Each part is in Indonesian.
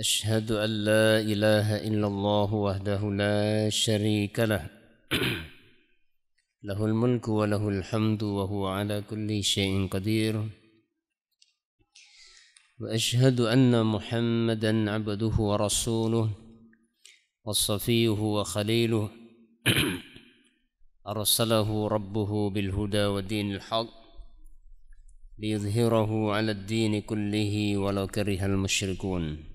أشهد أن لا إله إلا الله وحده لا شريك له له الملك وله الحمد وهو على كل شيء قدير وأشهد أن محمدا عبده ورسوله وصفيه وخليله أرسله ربه بالهدى ودين الحق ليظهره على الدين كله ولو كره المشركون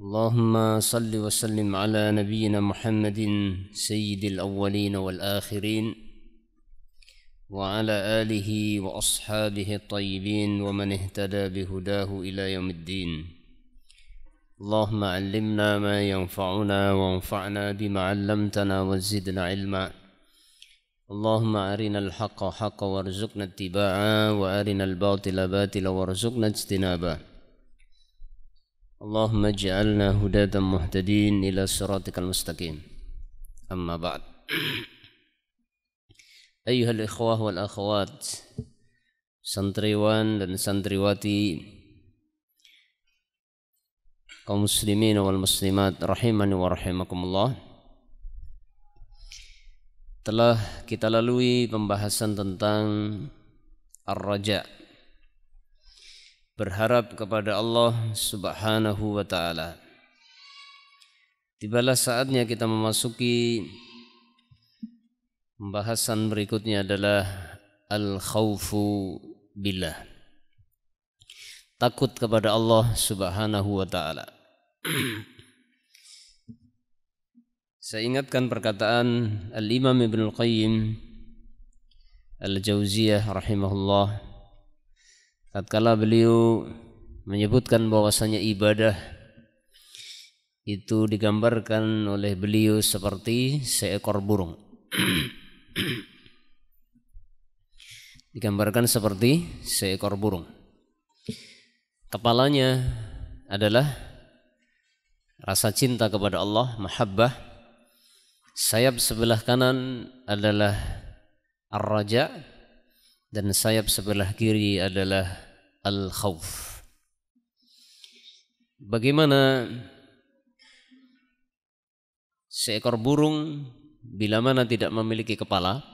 اللهم صل وسلم على نبينا محمد سيد الاولين والاخرين وعلى اله واصحابه الطيبين ومن اهتدى بهداه الى يوم الدين اللهم علمنا ما ينفعنا وانفعنا بما علمتنا وزدنا علما اللهم أرنا الحق حقا وارزقنا اتباعه وأرنا الباطل باطلا وارزقنا اجتنابه اللهم اجعلنا هداة مهتدين إلى صراطك المستقيم أما بعد أيها الإخوة والأخوات santriwan dan santriwati kaum muslimin wal muslimat rahimani wa rahimakumullah telah kita lalui pembahasan tentang ar-raja' berharap kepada Allah Subhanahu wa taala. Tibalah saatnya kita memasuki pembahasan berikutnya adalah al-khaufu billah. Takut kepada Allah Subhanahu wa taala. Saya ingatkan perkataan Al-Imam Ibn Al-Qayyim Al-Jauziyah rahimahullah tatkala beliau menyebutkan bahwasanya ibadah itu digambarkan oleh beliau seperti seekor burung. digambarkan seperti seekor burung. Kepalanya adalah rasa cinta kepada Allah, mahabbah. Sayap sebelah kanan adalah ar-raja dan sayap sebelah kiri adalah al-khawf. Bagaimana seekor burung bila mana tidak memiliki kepala,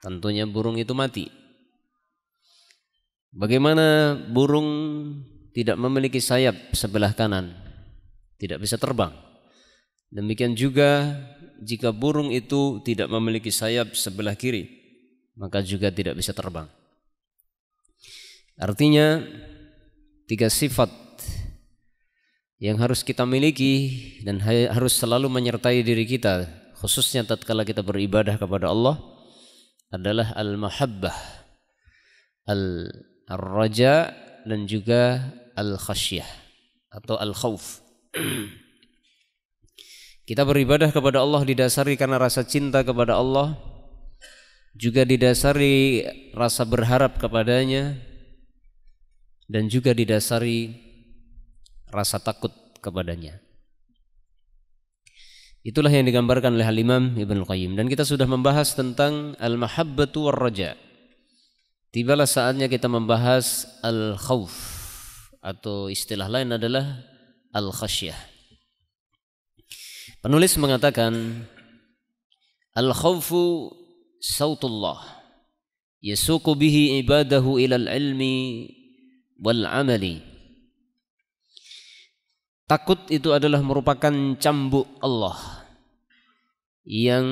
tentunya burung itu mati. Bagaimana burung tidak memiliki sayap sebelah kanan, tidak bisa terbang. Demikian juga jika burung itu tidak memiliki sayap sebelah kiri, maka juga tidak bisa terbang. Artinya tiga sifat yang harus kita miliki dan harus selalu menyertai diri kita khususnya tatkala kita beribadah kepada Allah adalah al-mahabbah, al-raja dan juga al-khasyah atau al-khauf. Kita beribadah kepada Allah didasari karena rasa cinta kepada Allah juga didasari rasa berharap kepadanya dan juga didasari rasa takut kepadanya. Itulah yang digambarkan oleh Al-Imam Ibn Qayyim dan kita sudah membahas tentang al-mahabbatu raja Tibalah saatnya kita membahas al khawf atau istilah lain adalah al-khasyah. Penulis mengatakan al khawfu sautullah Yasuku bihi ibadahu ilal ilmi wal amali takut itu adalah merupakan cambuk Allah yang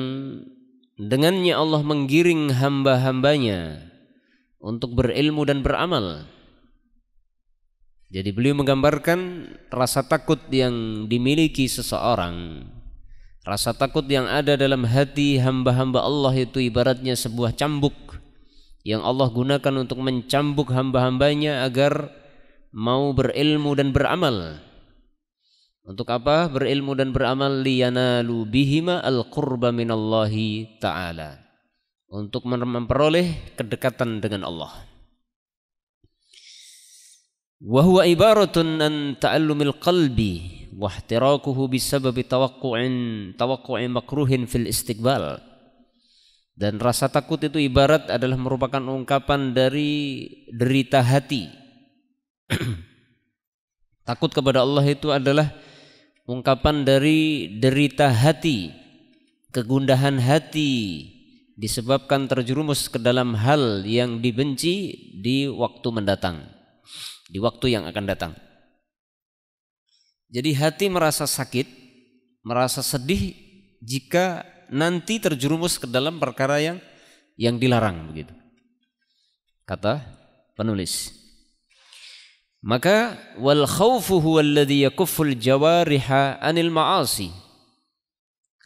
dengannya Allah menggiring hamba-hambanya untuk berilmu dan beramal jadi beliau menggambarkan rasa takut yang dimiliki seseorang Rasa takut yang ada dalam hati hamba-hamba Allah itu ibaratnya sebuah cambuk yang Allah gunakan untuk mencambuk hamba-hambanya agar mau berilmu dan beramal. Untuk apa? Berilmu dan beramal liyanalu bihima al-qurba minallahi ta'ala. Untuk memperoleh kedekatan dengan Allah. Wa huwa ibaratun an ta'allumil qalbi wa ihtirakuhu bisababi tawaqqu'in tawaqqu'in makruhin fil istiqbal. Dan rasa takut itu ibarat adalah merupakan ungkapan dari derita hati. takut kepada Allah itu adalah ungkapan dari derita hati, kegundahan hati disebabkan terjerumus ke dalam hal yang dibenci di waktu mendatang, di waktu yang akan datang. Jadi hati merasa sakit, merasa sedih jika nanti terjerumus ke dalam perkara yang yang dilarang begitu. Kata penulis. Maka wal khawfu huwa alladhi yakufful jawariha anil ma'asi.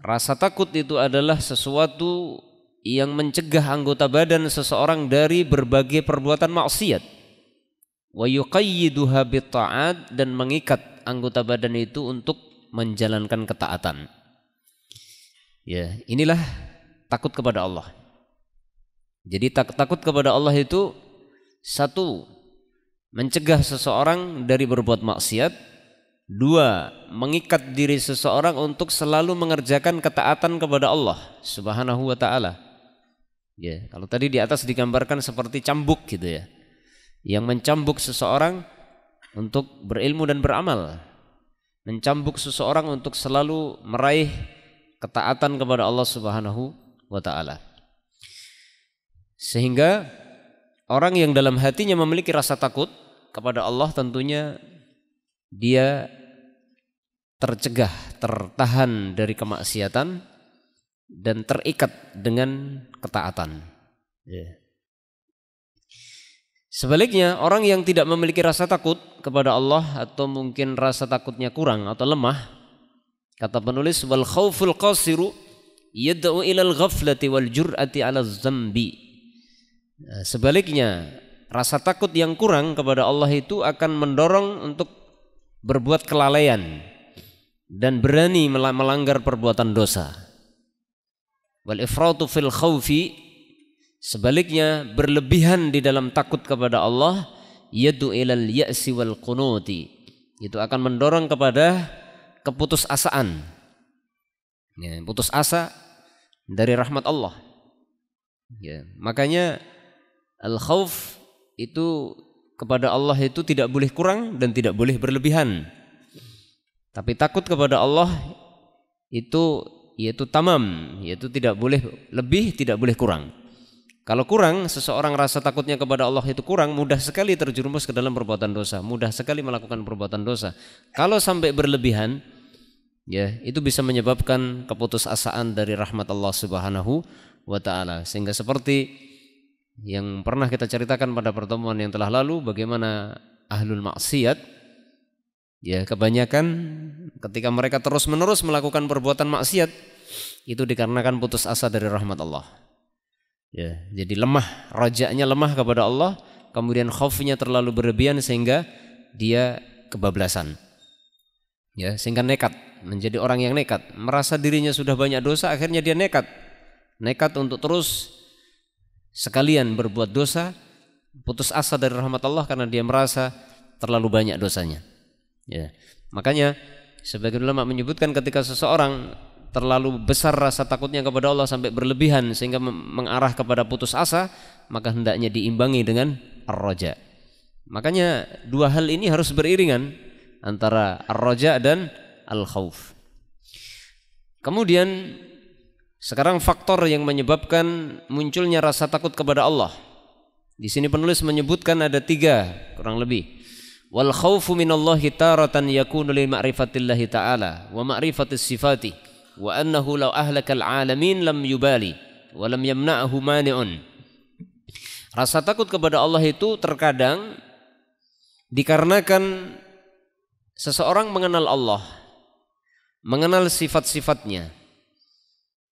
Rasa takut itu adalah sesuatu yang mencegah anggota badan seseorang dari berbagai perbuatan maksiat. Wa yuqayyiduha ta'at dan mengikat anggota badan itu untuk menjalankan ketaatan. Ya, inilah takut kepada Allah. Jadi tak, takut kepada Allah itu satu mencegah seseorang dari berbuat maksiat, dua mengikat diri seseorang untuk selalu mengerjakan ketaatan kepada Allah Subhanahu wa taala. Ya, kalau tadi di atas digambarkan seperti cambuk gitu ya. Yang mencambuk seseorang untuk berilmu dan beramal. Mencambuk seseorang untuk selalu meraih ketaatan kepada Allah Subhanahu wa taala. Sehingga orang yang dalam hatinya memiliki rasa takut kepada Allah tentunya dia tercegah, tertahan dari kemaksiatan dan terikat dengan ketaatan. Ya. Sebaliknya, orang yang tidak memiliki rasa takut kepada Allah atau mungkin rasa takutnya kurang atau lemah, Kata penulis wal khauful qasiru yad'u ilal ghaflati wal jur'ati ala zambi. Nah, sebaliknya, rasa takut yang kurang kepada Allah itu akan mendorong untuk berbuat kelalaian dan berani melanggar perbuatan dosa. Wal ifratu fil khawfi sebaliknya berlebihan di dalam takut kepada Allah yadu ilal ya'si wal qunuti itu akan mendorong kepada keputusasaan. Ya, putus asa dari rahmat Allah. Ya, makanya al khawf itu kepada Allah itu tidak boleh kurang dan tidak boleh berlebihan. Tapi takut kepada Allah itu yaitu tamam, yaitu tidak boleh lebih, tidak boleh kurang. Kalau kurang, seseorang rasa takutnya kepada Allah itu kurang, mudah sekali terjerumus ke dalam perbuatan dosa, mudah sekali melakukan perbuatan dosa. Kalau sampai berlebihan, ya itu bisa menyebabkan keputusasaan dari rahmat Allah Subhanahu wa taala sehingga seperti yang pernah kita ceritakan pada pertemuan yang telah lalu bagaimana ahlul maksiat ya kebanyakan ketika mereka terus-menerus melakukan perbuatan maksiat itu dikarenakan putus asa dari rahmat Allah ya jadi lemah rajanya lemah kepada Allah kemudian khaufnya terlalu berlebihan sehingga dia kebablasan ya sehingga nekat menjadi orang yang nekat merasa dirinya sudah banyak dosa akhirnya dia nekat nekat untuk terus sekalian berbuat dosa putus asa dari rahmat Allah karena dia merasa terlalu banyak dosanya ya makanya sebagian ulama menyebutkan ketika seseorang terlalu besar rasa takutnya kepada Allah sampai berlebihan sehingga mengarah kepada putus asa maka hendaknya diimbangi dengan ar-raja makanya dua hal ini harus beriringan antara ar-raja dan al-khauf. Kemudian sekarang faktor yang menyebabkan munculnya rasa takut kepada Allah. Di sini penulis menyebutkan ada tiga kurang lebih. Wal khawfu minallahi taratan yakunu li ma'rifatillahi ta'ala wa ma'rifatis sifati wa annahu law ahlakal alamin lam yubali wa lam yamna'ahu mani'un. Rasa takut kepada Allah itu terkadang dikarenakan Seseorang mengenal Allah, mengenal sifat-sifatnya,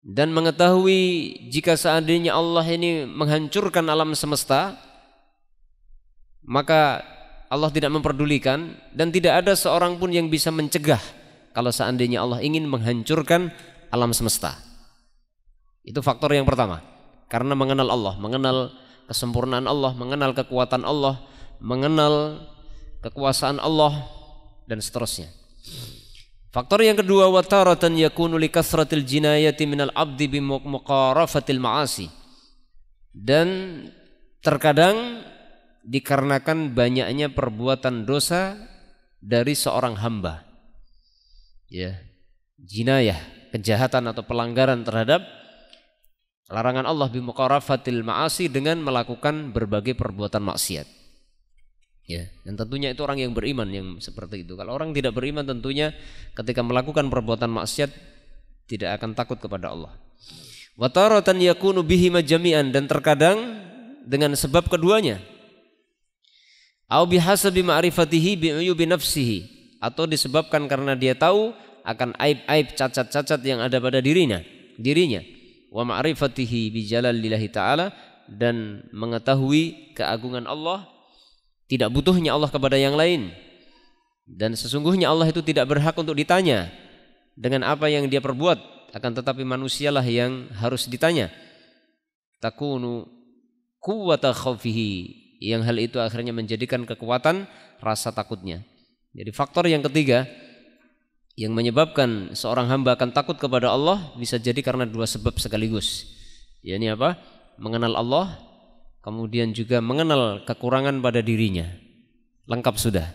dan mengetahui jika seandainya Allah ini menghancurkan alam semesta, maka Allah tidak memperdulikan dan tidak ada seorang pun yang bisa mencegah kalau seandainya Allah ingin menghancurkan alam semesta. Itu faktor yang pertama. Karena mengenal Allah, mengenal kesempurnaan Allah, mengenal kekuatan Allah, mengenal kekuasaan Allah, dan seterusnya. Faktor yang kedua wataratan yakunu li kasratil jinayati minal abdi bimuqarafatil ma'asi. Dan terkadang dikarenakan banyaknya perbuatan dosa dari seorang hamba. Ya. Jinayah, kejahatan atau pelanggaran terhadap larangan Allah bimuqarafatil ma'asi dengan melakukan berbagai perbuatan maksiat. Ya, dan tentunya itu orang yang beriman yang seperti itu. Kalau orang tidak beriman tentunya ketika melakukan perbuatan maksiat tidak akan takut kepada Allah. Wataratan yakunu bihi majmi'an dan terkadang dengan sebab keduanya. Au bihasabi ma'rifatihi bi'uyubi nafsihi atau disebabkan karena dia tahu akan aib-aib cacat-cacat yang ada pada dirinya, dirinya. Wa ma'rifatihi bi jalalillahi ta'ala dan mengetahui keagungan Allah tidak butuhnya Allah kepada yang lain. Dan sesungguhnya Allah itu tidak berhak untuk ditanya dengan apa yang dia perbuat, akan tetapi manusialah yang harus ditanya. Takunu kuwata khawfihi yang hal itu akhirnya menjadikan kekuatan rasa takutnya. Jadi faktor yang ketiga yang menyebabkan seorang hamba akan takut kepada Allah bisa jadi karena dua sebab sekaligus. yakni apa? Mengenal Allah kemudian juga mengenal kekurangan pada dirinya. Lengkap sudah.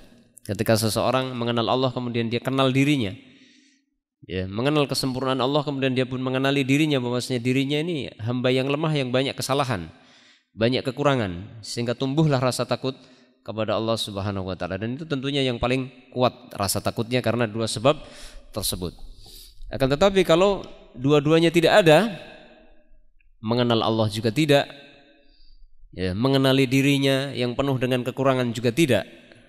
Ketika seseorang mengenal Allah kemudian dia kenal dirinya. Ya, mengenal kesempurnaan Allah kemudian dia pun mengenali dirinya bahwasanya dirinya ini hamba yang lemah yang banyak kesalahan, banyak kekurangan sehingga tumbuhlah rasa takut kepada Allah Subhanahu wa taala dan itu tentunya yang paling kuat rasa takutnya karena dua sebab tersebut. Akan tetapi kalau dua-duanya tidak ada, mengenal Allah juga tidak, ya, mengenali dirinya yang penuh dengan kekurangan juga tidak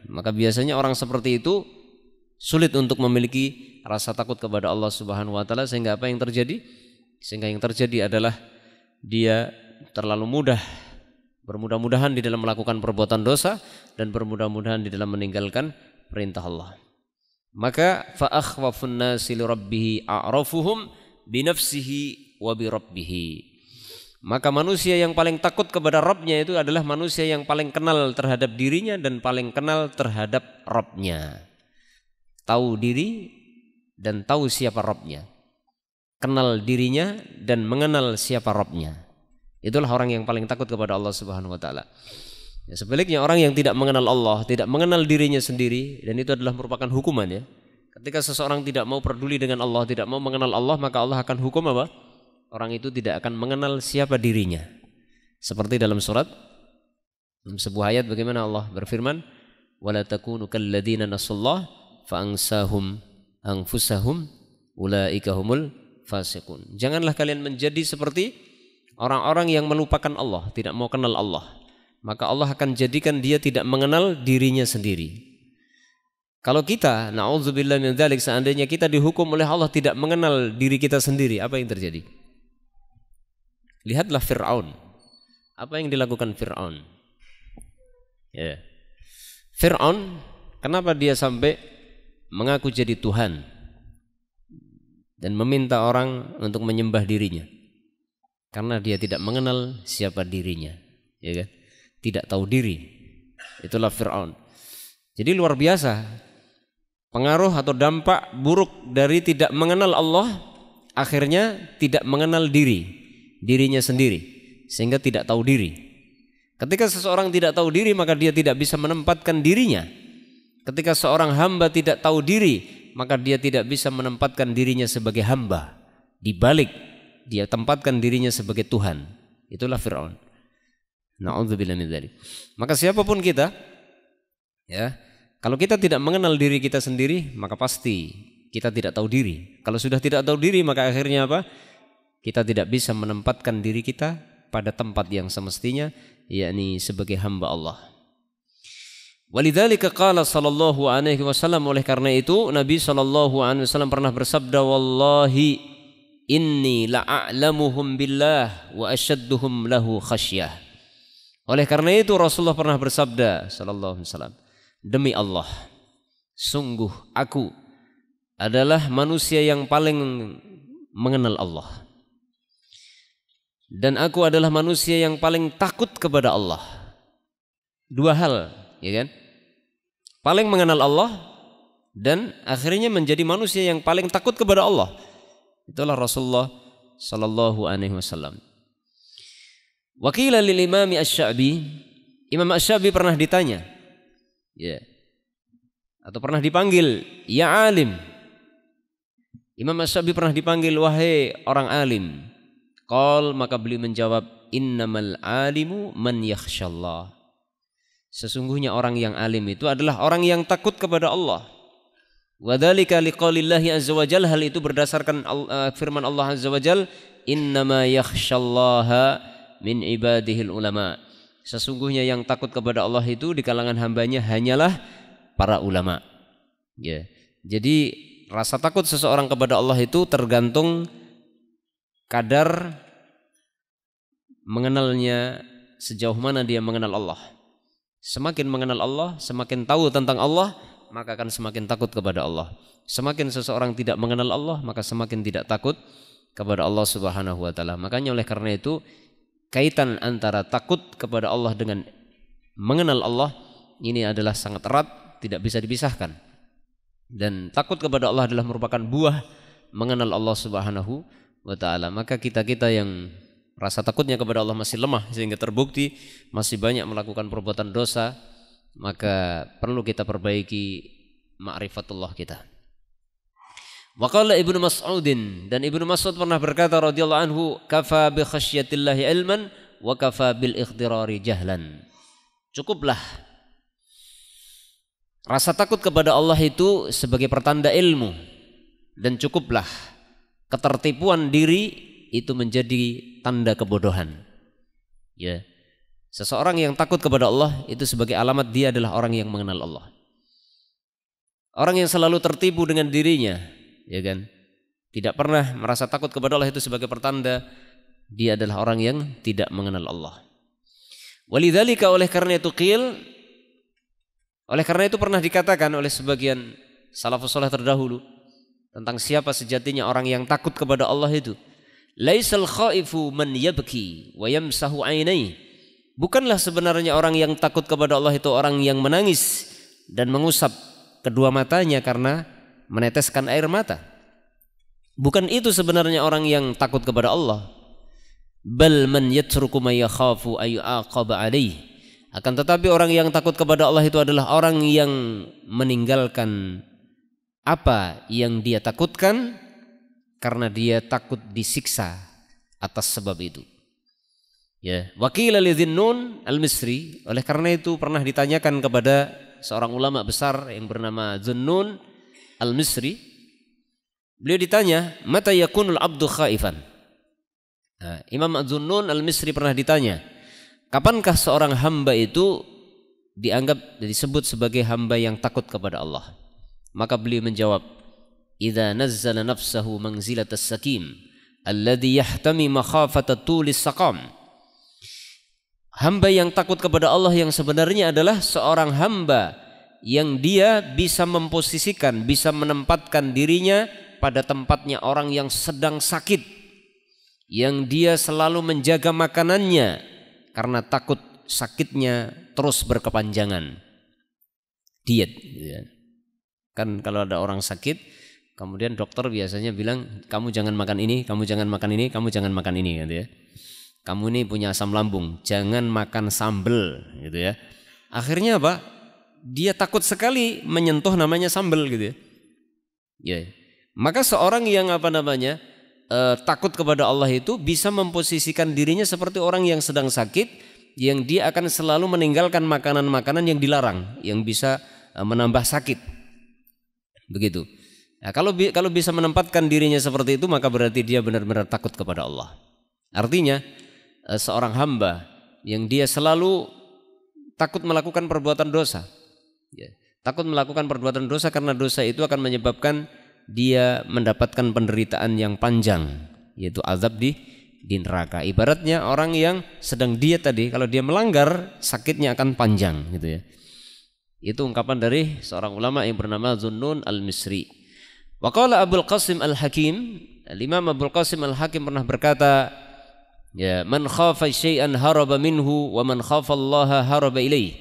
maka biasanya orang seperti itu sulit untuk memiliki rasa takut kepada Allah Subhanahu wa taala sehingga apa yang terjadi sehingga yang terjadi adalah dia terlalu mudah bermudah-mudahan di dalam melakukan perbuatan dosa dan bermudah-mudahan di dalam meninggalkan perintah Allah maka fa akhwafun nasi li rabbih a'rafuhum bi wa bi rabbihi. Maka manusia yang paling takut kepada Robnya itu adalah manusia yang paling kenal terhadap dirinya dan paling kenal terhadap Robnya. Tahu diri dan tahu siapa Robnya. Kenal dirinya dan mengenal siapa Robnya. Itulah orang yang paling takut kepada Allah Subhanahu Wa Taala. Ya, sebaliknya orang yang tidak mengenal Allah, tidak mengenal dirinya sendiri dan itu adalah merupakan hukuman ya. Ketika seseorang tidak mau peduli dengan Allah, tidak mau mengenal Allah, maka Allah akan hukum apa? orang itu tidak akan mengenal siapa dirinya. Seperti dalam surat dalam sebuah ayat bagaimana Allah berfirman, "Wala takunu kalladzina nasallah ansahum anfusahum ulaika humul fasiqun." Janganlah kalian menjadi seperti orang-orang yang melupakan Allah, tidak mau kenal Allah. Maka Allah akan jadikan dia tidak mengenal dirinya sendiri. Kalau kita, na'udzubillah min dzalik, seandainya kita dihukum oleh Allah tidak mengenal diri kita sendiri, apa yang terjadi? Lihatlah Fir'aun. Apa yang dilakukan Fir'aun? Ya. Fir'aun, kenapa dia sampai mengaku jadi Tuhan dan meminta orang untuk menyembah dirinya? Karena dia tidak mengenal siapa dirinya, ya kan? Tidak tahu diri. Itulah Fir'aun. Jadi luar biasa pengaruh atau dampak buruk dari tidak mengenal Allah akhirnya tidak mengenal diri dirinya sendiri sehingga tidak tahu diri. Ketika seseorang tidak tahu diri maka dia tidak bisa menempatkan dirinya. Ketika seorang hamba tidak tahu diri maka dia tidak bisa menempatkan dirinya sebagai hamba. Di balik dia tempatkan dirinya sebagai Tuhan. Itulah Firaun. Nauzubillah min dzalik. Maka siapapun kita ya, kalau kita tidak mengenal diri kita sendiri maka pasti kita tidak tahu diri. Kalau sudah tidak tahu diri maka akhirnya apa? Kita tidak bisa menempatkan diri kita pada tempat yang semestinya yakni sebagai hamba Allah. Walidzalika qala sallallahu alaihi wasallam oleh karena itu Nabi sallallahu alaihi wasallam pernah bersabda wallahi inni la'alamuhum billah wa ashadduhum lahu khasyah. Oleh karena itu Rasulullah pernah bersabda sallallahu alaihi wasallam demi Allah sungguh aku adalah manusia yang paling mengenal Allah dan aku adalah manusia yang paling takut kepada Allah. Dua hal, ya kan? Paling mengenal Allah dan akhirnya menjadi manusia yang paling takut kepada Allah. Itulah Rasulullah sallallahu alaihi wasallam. Wakilah lil Imam Asy-Syabi, Imam Asy-Syabi pernah ditanya, ya. Atau pernah dipanggil, "Ya alim." Imam Asy-Syabi pernah dipanggil, "Wahai orang alim." Qal maka beliau menjawab innamal alimu man yakhshallah. Sesungguhnya orang yang alim itu adalah orang yang takut kepada Allah. Wadhalika liqalillahi azza hal itu berdasarkan eh, firman Allah azza wa jal innama yakhshallaha min ibadihi ulama. Sesungguhnya yang takut kepada Allah itu di kalangan hambanya hanyalah para ulama. Ya. Jadi rasa takut seseorang kepada Allah itu tergantung kadar mengenalnya sejauh mana dia mengenal Allah. Semakin mengenal Allah, semakin tahu tentang Allah, maka akan semakin takut kepada Allah. Semakin seseorang tidak mengenal Allah, maka semakin tidak takut kepada Allah Subhanahu wa taala. Makanya oleh karena itu kaitan antara takut kepada Allah dengan mengenal Allah ini adalah sangat erat, tidak bisa dipisahkan. Dan takut kepada Allah adalah merupakan buah mengenal Allah Subhanahu wa taala. Maka kita-kita yang rasa takutnya kepada Allah masih lemah sehingga terbukti masih banyak melakukan perbuatan dosa, maka perlu kita perbaiki ma'rifatullah kita. Waqala Ibnu Mas'udin dan Ibnu Mas'ud pernah berkata radhiyallahu anhu kafa bi khasyatillahi ilman wa kafa bil ikhtirari jahlan. Cukuplah rasa takut kepada Allah itu sebagai pertanda ilmu dan cukuplah ketertipuan diri itu menjadi tanda kebodohan. Ya. Seseorang yang takut kepada Allah itu sebagai alamat dia adalah orang yang mengenal Allah. Orang yang selalu tertipu dengan dirinya, ya kan? Tidak pernah merasa takut kepada Allah itu sebagai pertanda dia adalah orang yang tidak mengenal Allah. Walidzalika oleh karena itu qil oleh karena itu pernah dikatakan oleh sebagian salafus saleh terdahulu tentang siapa sejatinya orang yang takut kepada Allah itu. Laisal khaifu man yabki wa yamsahu ainai. Bukanlah sebenarnya orang yang takut kepada Allah itu orang yang menangis dan mengusap kedua matanya karena meneteskan air mata. Bukan itu sebenarnya orang yang takut kepada Allah. Bal man yatruku ma yakhafu ayuaqaba alayh. Akan tetapi orang yang takut kepada Allah itu adalah orang yang meninggalkan apa yang dia takutkan karena dia takut disiksa atas sebab itu. Ya, wakil Nun al-Misri oleh karena itu pernah ditanyakan kepada seorang ulama besar yang bernama Zunnun al-Misri. Beliau ditanya, "Mata yakunul abdu khaifan?" Nah, Imam Zunnun al-Misri pernah ditanya, "Kapankah seorang hamba itu dianggap disebut sebagai hamba yang takut kepada Allah?" Maka beliau menjawab, "Idza nazzala nafsahu manzilat as-sakim alladhi yahtami makhafata tulis saqam." Hamba yang takut kepada Allah yang sebenarnya adalah seorang hamba yang dia bisa memposisikan, bisa menempatkan dirinya pada tempatnya orang yang sedang sakit, yang dia selalu menjaga makanannya karena takut sakitnya terus berkepanjangan. Diet. Gitu ya. Kan kalau ada orang sakit, kemudian dokter biasanya bilang, kamu jangan makan ini, kamu jangan makan ini, kamu jangan makan ini, gitu ya. Kamu ini punya asam lambung, jangan makan sambel, gitu ya. Akhirnya apa? Dia takut sekali menyentuh namanya sambel, gitu ya. Ya. Maka seorang yang apa namanya eh, takut kepada Allah itu bisa memposisikan dirinya seperti orang yang sedang sakit, yang dia akan selalu meninggalkan makanan-makanan yang dilarang, yang bisa eh, menambah sakit. Begitu. Nah, kalau kalau bisa menempatkan dirinya seperti itu maka berarti dia benar-benar takut kepada Allah. Artinya e, seorang hamba yang dia selalu takut melakukan perbuatan dosa. Ya, takut melakukan perbuatan dosa karena dosa itu akan menyebabkan dia mendapatkan penderitaan yang panjang yaitu azab di di neraka. Ibaratnya orang yang sedang diet tadi kalau dia melanggar sakitnya akan panjang gitu ya. Itu ungkapan dari seorang ulama yang bernama Zunnun Al-Misri. Waqala Abdul Qasim Al-Hakim, Imam Abdul Qasim Al-Hakim pernah berkata, ya, man khafa syai'an haraba minhu wa man khafa Allah haraba ilaih.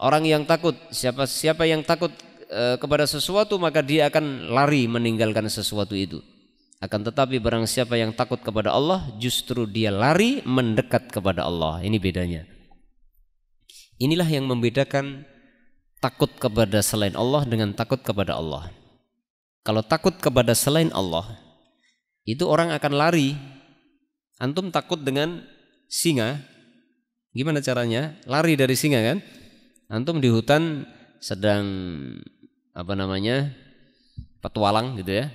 Orang yang takut, siapa siapa yang takut e, kepada sesuatu maka dia akan lari meninggalkan sesuatu itu. Akan tetapi barang siapa yang takut kepada Allah justru dia lari mendekat kepada Allah. Ini bedanya. Inilah yang membedakan takut kepada selain Allah dengan takut kepada Allah. Kalau takut kepada selain Allah, itu orang akan lari. Antum takut dengan singa, gimana caranya? Lari dari singa kan? Antum di hutan sedang apa namanya petualang gitu ya.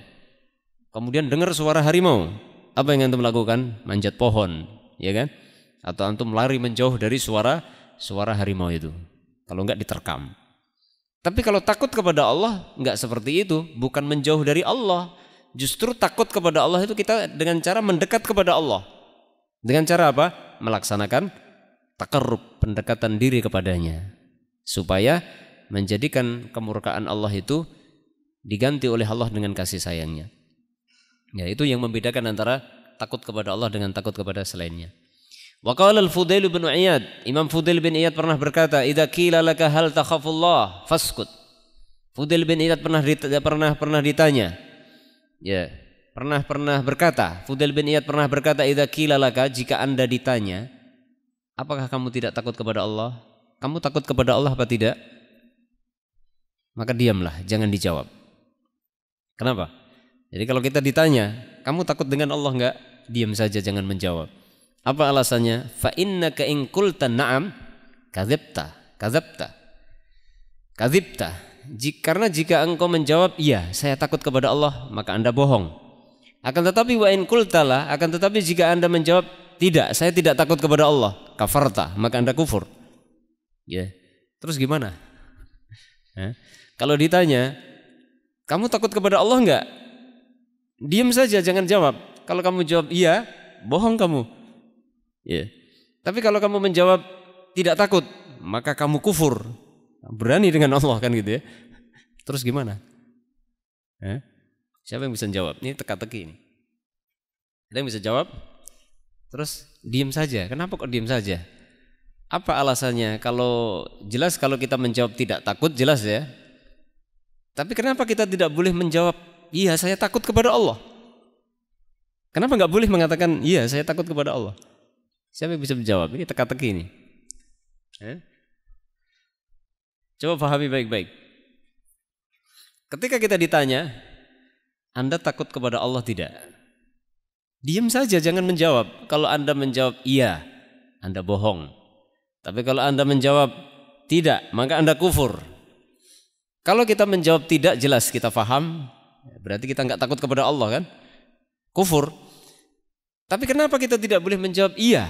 Kemudian dengar suara harimau, apa yang antum lakukan? Manjat pohon, ya kan? Atau antum lari menjauh dari suara suara harimau itu. Kalau enggak diterkam. Tapi kalau takut kepada Allah nggak seperti itu, bukan menjauh dari Allah. Justru takut kepada Allah itu kita dengan cara mendekat kepada Allah. Dengan cara apa? Melaksanakan takarrub, pendekatan diri kepadanya. Supaya menjadikan kemurkaan Allah itu diganti oleh Allah dengan kasih sayangnya. Ya, itu yang membedakan antara takut kepada Allah dengan takut kepada selainnya. Wa al-Fudail bin Iyad, Imam Fudail bin Iyad pernah berkata, "Idza qila laka hal takhafullah faskut." Fudail bin Iyad pernah pernah pernah ditanya. Ya, pernah pernah berkata, Fudail bin Iyad pernah berkata, "Idza qila laka jika Anda ditanya, apakah kamu tidak takut kepada Allah? Kamu takut kepada Allah apa tidak?" Maka diamlah, jangan dijawab. Kenapa? Jadi kalau kita ditanya, kamu takut dengan Allah enggak? Diam saja jangan menjawab. Apa alasannya? Fa ka in qulta na'am kadzabta, kadzabta. Kadzibta. Karena jika engkau menjawab iya, saya takut kepada Allah, maka Anda bohong. Akan tetapi wa in qultala, akan tetapi jika Anda menjawab tidak, saya tidak takut kepada Allah, kafarta, maka Anda kufur. Ya. Yeah. Terus gimana? Kalau ditanya, kamu takut kepada Allah enggak? Diam saja, jangan jawab. Kalau kamu jawab iya, bohong kamu. Ya. Tapi kalau kamu menjawab tidak takut, maka kamu kufur. Berani dengan Allah kan gitu ya. Terus gimana? Eh? Siapa yang bisa jawab? Ini teka-teki ini. Ada yang bisa jawab? Terus diam saja. Kenapa kok diam saja? Apa alasannya? Kalau jelas kalau kita menjawab tidak takut jelas ya. Tapi kenapa kita tidak boleh menjawab iya saya takut kepada Allah? Kenapa nggak boleh mengatakan iya saya takut kepada Allah? Siapa yang bisa menjawab? Ini teka-teki ini. Eh? Coba pahami baik-baik. Ketika kita ditanya, Anda takut kepada Allah tidak? Diam saja, jangan menjawab. Kalau Anda menjawab iya, Anda bohong. Tapi kalau Anda menjawab tidak, maka Anda kufur. Kalau kita menjawab tidak jelas, kita faham, ya berarti kita nggak takut kepada Allah kan? Kufur. Tapi kenapa kita tidak boleh menjawab iya?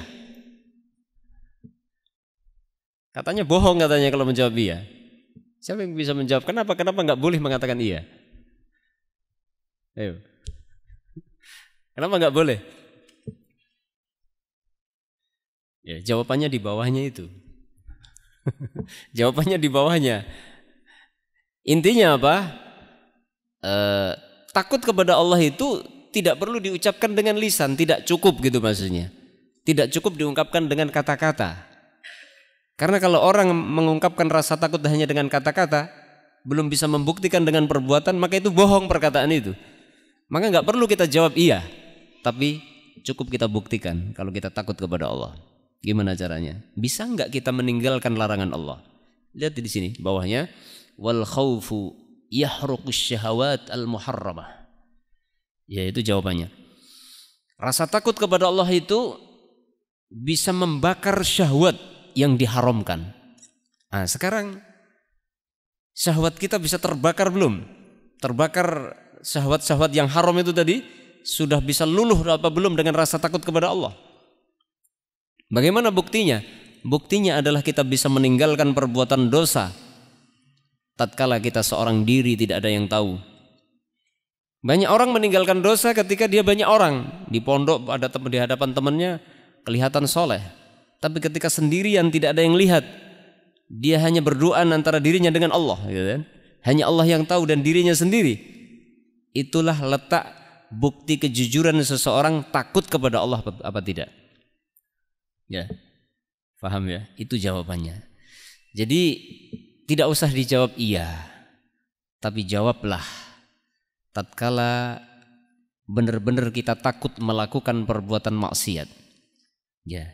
Katanya bohong katanya kalau menjawab iya. Siapa yang bisa menjawab? Kenapa? Kenapa nggak boleh mengatakan iya? Ayo. Kenapa nggak boleh? Ya, jawabannya di bawahnya itu. jawabannya di bawahnya. Intinya apa? E, takut kepada Allah itu tidak perlu diucapkan dengan lisan, tidak cukup gitu maksudnya. Tidak cukup diungkapkan dengan kata-kata. Karena kalau orang mengungkapkan rasa takut hanya dengan kata-kata, belum bisa membuktikan dengan perbuatan, maka itu bohong perkataan itu. Maka nggak perlu kita jawab iya, tapi cukup kita buktikan kalau kita takut kepada Allah. Gimana caranya? Bisa nggak kita meninggalkan larangan Allah? Lihat di sini bawahnya wal khawfu yahruqus syahwat al muharramah Ya itu jawabannya. Rasa takut kepada Allah itu bisa membakar syahwat yang diharamkan. Nah, sekarang syahwat kita bisa terbakar belum? Terbakar syahwat-syahwat yang haram itu tadi sudah bisa luluh apa belum dengan rasa takut kepada Allah? Bagaimana buktinya? Buktinya adalah kita bisa meninggalkan perbuatan dosa tatkala kita seorang diri tidak ada yang tahu banyak orang meninggalkan dosa ketika dia banyak orang di pondok ada teman di hadapan temannya kelihatan soleh, tapi ketika sendirian tidak ada yang lihat, dia hanya berdoa antara dirinya dengan Allah, gitu kan? Hanya Allah yang tahu dan dirinya sendiri. Itulah letak bukti kejujuran seseorang takut kepada Allah apa tidak. Ya, faham ya? Itu jawabannya. Jadi tidak usah dijawab iya, tapi jawablah tatkala benar-benar kita takut melakukan perbuatan maksiat. Ya.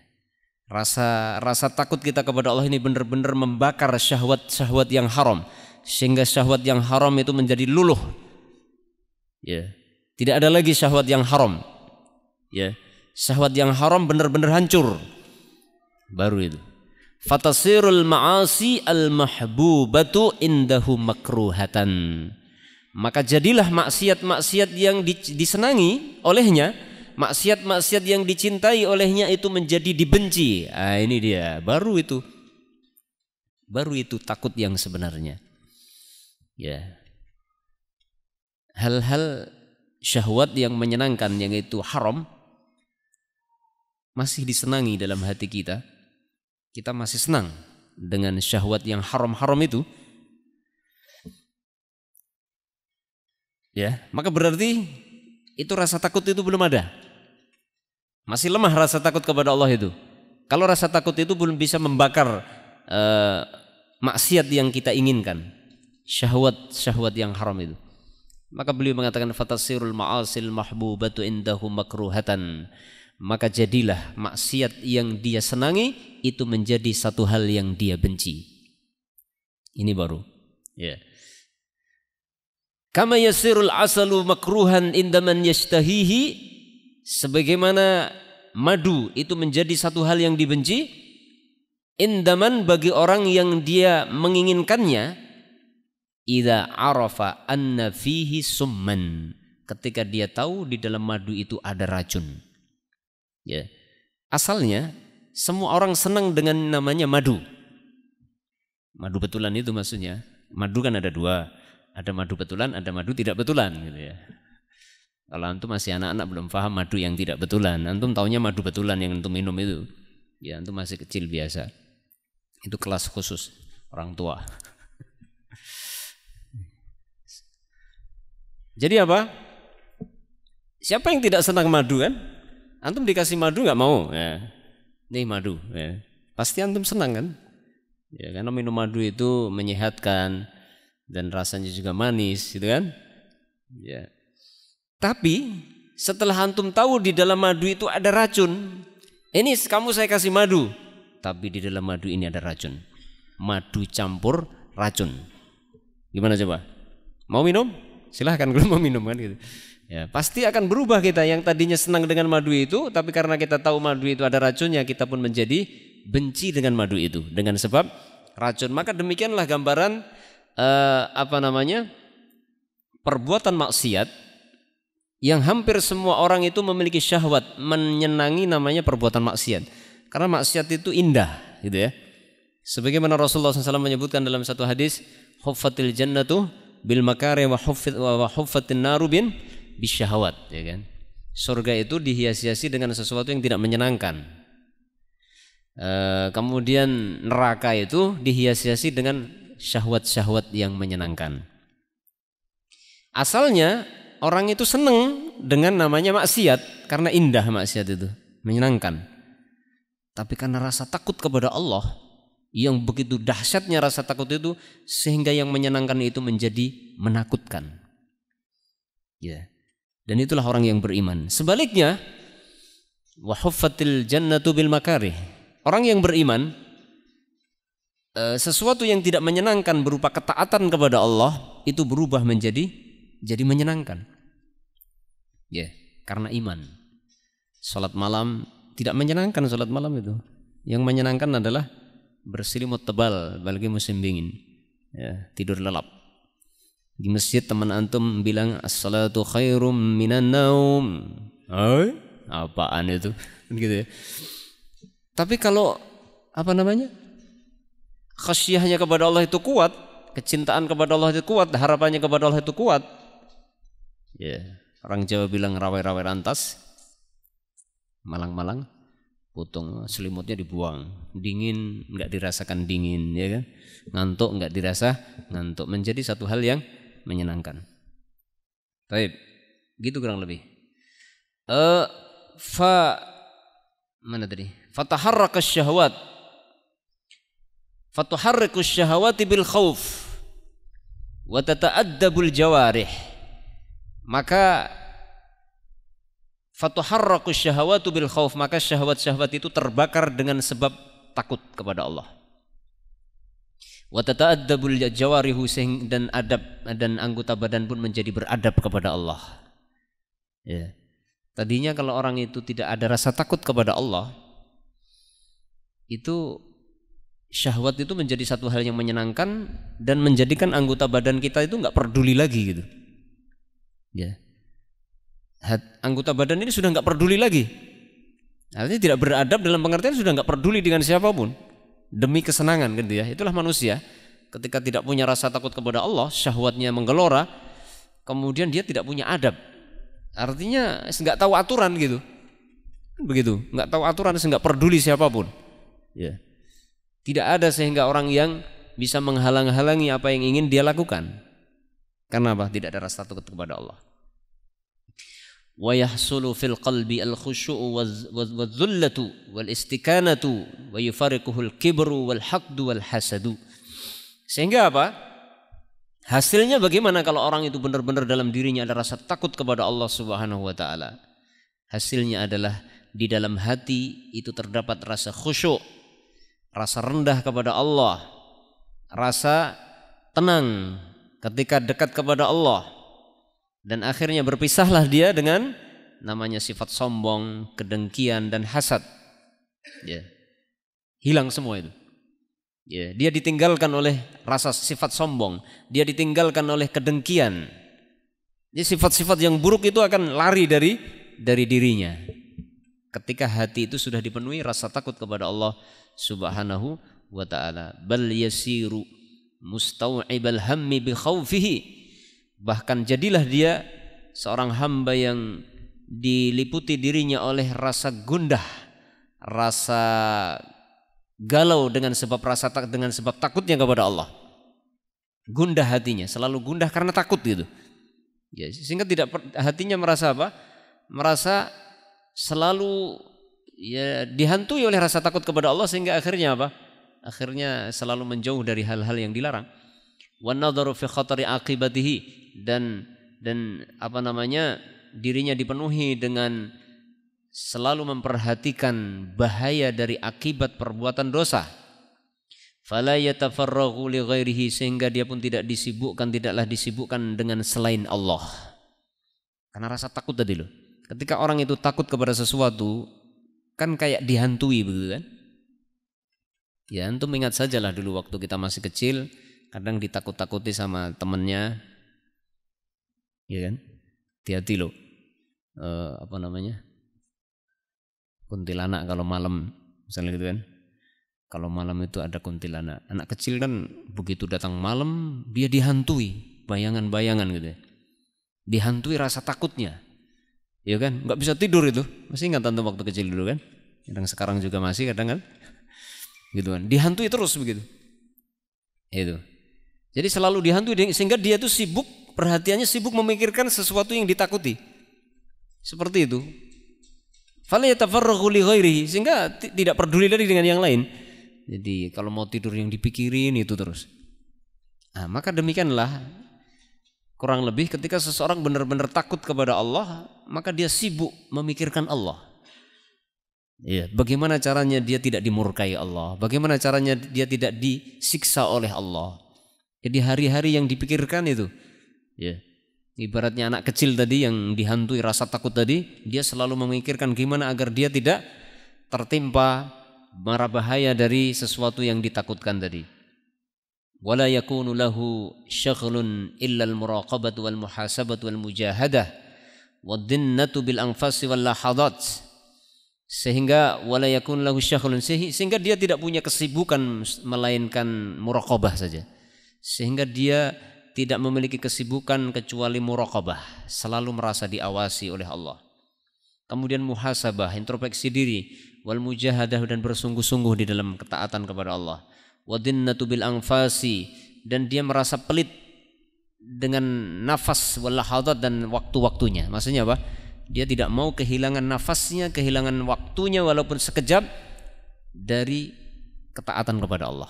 Rasa rasa takut kita kepada Allah ini benar-benar membakar syahwat-syahwat yang haram sehingga syahwat yang haram itu menjadi luluh. Ya. Tidak ada lagi syahwat yang haram. Ya. Syahwat yang haram benar-benar hancur. Baru itu. Fatasirul ma'asi al-mahbubatu indahu makruhatan. Maka jadilah maksiat-maksiat yang disenangi olehnya, maksiat-maksiat yang dicintai olehnya itu menjadi dibenci. nah, ini dia, baru itu. Baru itu takut yang sebenarnya. Ya. Hal-hal syahwat yang menyenangkan yang itu haram masih disenangi dalam hati kita. Kita masih senang dengan syahwat yang haram-haram itu ya maka berarti itu rasa takut itu belum ada masih lemah rasa takut kepada Allah itu kalau rasa takut itu belum bisa membakar eh, maksiat yang kita inginkan syahwat syahwat yang haram itu maka beliau mengatakan fatasirul ma'asil mahbubatu indahu makruhatan maka jadilah maksiat yang dia senangi itu menjadi satu hal yang dia benci ini baru ya yeah. Kama yasirul asalu makruhan indaman yashtahihi sebagaimana madu itu menjadi satu hal yang dibenci indaman bagi orang yang dia menginginkannya ida arafa anna fihi summan ketika dia tahu di dalam madu itu ada racun ya asalnya semua orang senang dengan namanya madu madu betulan itu maksudnya madu kan ada dua ada madu betulan, ada madu tidak betulan gitu ya. Kalau antum masih anak-anak belum paham madu yang tidak betulan, antum taunya madu betulan yang antum minum itu. Ya, antum masih kecil biasa. Itu kelas khusus orang tua. Jadi apa? Siapa yang tidak senang madu kan? Antum dikasih madu nggak mau? Ya. Nih madu. Ya. Pasti antum senang kan? Ya, karena minum madu itu menyehatkan, dan rasanya juga manis gitu kan ya tapi setelah antum tahu di dalam madu itu ada racun ini kamu saya kasih madu tapi di dalam madu ini ada racun madu campur racun gimana coba mau minum silahkan kalau mau minum kan gitu Ya, pasti akan berubah kita yang tadinya senang dengan madu itu, tapi karena kita tahu madu itu ada racunnya, kita pun menjadi benci dengan madu itu dengan sebab racun. Maka demikianlah gambaran uh, apa namanya perbuatan maksiat yang hampir semua orang itu memiliki syahwat menyenangi namanya perbuatan maksiat karena maksiat itu indah gitu ya sebagaimana Rasulullah SAW menyebutkan dalam satu hadis huffatil jannatu bil makari wa huffat wa narubin bisyahwat ya kan surga itu dihiasi hiasi dengan sesuatu yang tidak menyenangkan e, kemudian neraka itu dihiasi hiasi dengan syahwat-syahwat yang menyenangkan. Asalnya orang itu seneng dengan namanya maksiat karena indah maksiat itu, menyenangkan. Tapi karena rasa takut kepada Allah yang begitu dahsyatnya rasa takut itu sehingga yang menyenangkan itu menjadi menakutkan. Ya. Dan itulah orang yang beriman. Sebaliknya, wahuffatil jannatu bil makarih. Orang yang beriman Eh, sesuatu yang tidak menyenangkan berupa ketaatan kepada Allah itu berubah menjadi jadi menyenangkan. Ya, yeah, karena iman. Salat malam tidak menyenangkan salat malam itu. Yang menyenangkan adalah berselimut tebal bagi musim dingin. Ya, tidur lelap. Di masjid teman antum bilang as-salatu khairum minan naum. Hai? Apaan itu? gitu ya. Tapi kalau apa namanya? khasyahnya kepada Allah itu kuat, kecintaan kepada Allah itu kuat, harapannya kepada Allah itu kuat. Ya, yeah. orang Jawa bilang rawai-rawai rantas, malang-malang, putung selimutnya dibuang, dingin nggak dirasakan dingin, ya kan? Ngantuk nggak dirasa ngantuk, menjadi satu hal yang menyenangkan. Baik, gitu kurang lebih. Eh, uh, fa mana tadi? Fataharrakas syahwat fatuharriku syahawati bil khauf wa tata'addabul jawarih maka fatuharraku syahawatu bil khauf maka syahwat-syahwat itu terbakar dengan sebab takut kepada Allah wa tata'addabul jawarihu dan adab dan anggota badan pun menjadi beradab kepada Allah ya tadinya kalau orang itu tidak ada rasa takut kepada Allah itu syahwat itu menjadi satu hal yang menyenangkan dan menjadikan anggota badan kita itu nggak peduli lagi gitu. Ya. anggota badan ini sudah nggak peduli lagi. Artinya tidak beradab dalam pengertian sudah nggak peduli dengan siapapun demi kesenangan gitu ya. Itulah manusia ketika tidak punya rasa takut kepada Allah, syahwatnya menggelora, kemudian dia tidak punya adab. Artinya nggak tahu aturan gitu. Kan begitu, nggak tahu aturan, nggak peduli siapapun. Ya. Yeah. Tidak ada sehingga orang yang bisa menghalang-halangi apa yang ingin dia lakukan. Karena apa? Tidak ada rasa takut kepada Allah. Wa yahsulu fil qalbi al khushu'u wal dhullatu wal istikanatu wa yufariquhu al kibru wal haqdu Sehingga apa? Hasilnya bagaimana kalau orang itu benar-benar dalam dirinya ada rasa takut kepada Allah Subhanahu wa taala? Hasilnya adalah di dalam hati itu terdapat rasa khusyuk rasa rendah kepada Allah, rasa tenang ketika dekat kepada Allah. Dan akhirnya berpisahlah dia dengan namanya sifat sombong, kedengkian dan hasad. Ya. Hilang semua itu. Ya, dia ditinggalkan oleh rasa sifat sombong, dia ditinggalkan oleh kedengkian. Jadi sifat-sifat yang buruk itu akan lari dari dari dirinya ketika hati itu sudah dipenuhi rasa takut kepada Allah Subhanahu wa taala bal yasiru mustau'ibal hammi bi khawfihi bahkan jadilah dia seorang hamba yang diliputi dirinya oleh rasa gundah rasa galau dengan sebab rasa tak dengan sebab takutnya kepada Allah gundah hatinya selalu gundah karena takut gitu ya sehingga tidak hatinya merasa apa merasa selalu ya dihantui oleh rasa takut kepada Allah sehingga akhirnya apa? Akhirnya selalu menjauh dari hal-hal yang dilarang. Wan nadharu fi khatari aqibatihi dan dan apa namanya? dirinya dipenuhi dengan selalu memperhatikan bahaya dari akibat perbuatan dosa. Fala yatafarraghu li ghairihi sehingga dia pun tidak disibukkan, tidaklah disibukkan dengan selain Allah. Karena rasa takut tadi loh. Ketika orang itu takut kepada sesuatu, kan kayak dihantui begitu kan? Ya antum ingat sajalah dulu waktu kita masih kecil, kadang ditakut-takuti sama temennya, ya kan? Hati-hati loh, e, apa namanya? Kuntilanak kalau malam, misalnya gitu kan? Kalau malam itu ada kuntilanak, anak kecil kan begitu datang malam dia dihantui bayangan-bayangan gitu, ya. dihantui rasa takutnya. Iya kan? Nggak bisa tidur itu. Masih ingat tante waktu kecil dulu kan? Kadang sekarang juga masih kadang kan? Gitu kan. Dihantui terus begitu. Itu. Jadi selalu dihantui sehingga dia tuh sibuk, perhatiannya sibuk memikirkan sesuatu yang ditakuti. Seperti itu. tafar sehingga tidak peduli lagi dengan yang lain. Jadi kalau mau tidur yang dipikirin itu terus. Nah, maka demikianlah Kurang lebih ketika seseorang benar-benar takut kepada Allah, maka dia sibuk memikirkan Allah. Ya, bagaimana caranya dia tidak dimurkai Allah? Bagaimana caranya dia tidak disiksa oleh Allah? Jadi hari-hari yang dipikirkan itu, ya. Ibaratnya anak kecil tadi yang dihantui rasa takut tadi, dia selalu memikirkan gimana agar dia tidak tertimpa marah bahaya dari sesuatu yang ditakutkan tadi. ولا يكون له شغل إلا المراقبة والمحاسبة والمجاهدة والدنة بالأنفس واللحظات sehingga wala yakun lahu syakhlun sehingga dia tidak punya kesibukan melainkan muraqabah saja sehingga dia tidak memiliki kesibukan kecuali muraqabah selalu merasa diawasi oleh Allah kemudian muhasabah introspeksi diri wal mujahadah dan bersungguh-sungguh di dalam ketaatan kepada Allah wadinnatu bil angfasi dan dia merasa pelit dengan nafas walahadat dan waktu-waktunya. Maksudnya apa? Dia tidak mau kehilangan nafasnya, kehilangan waktunya walaupun sekejap dari ketaatan kepada Allah.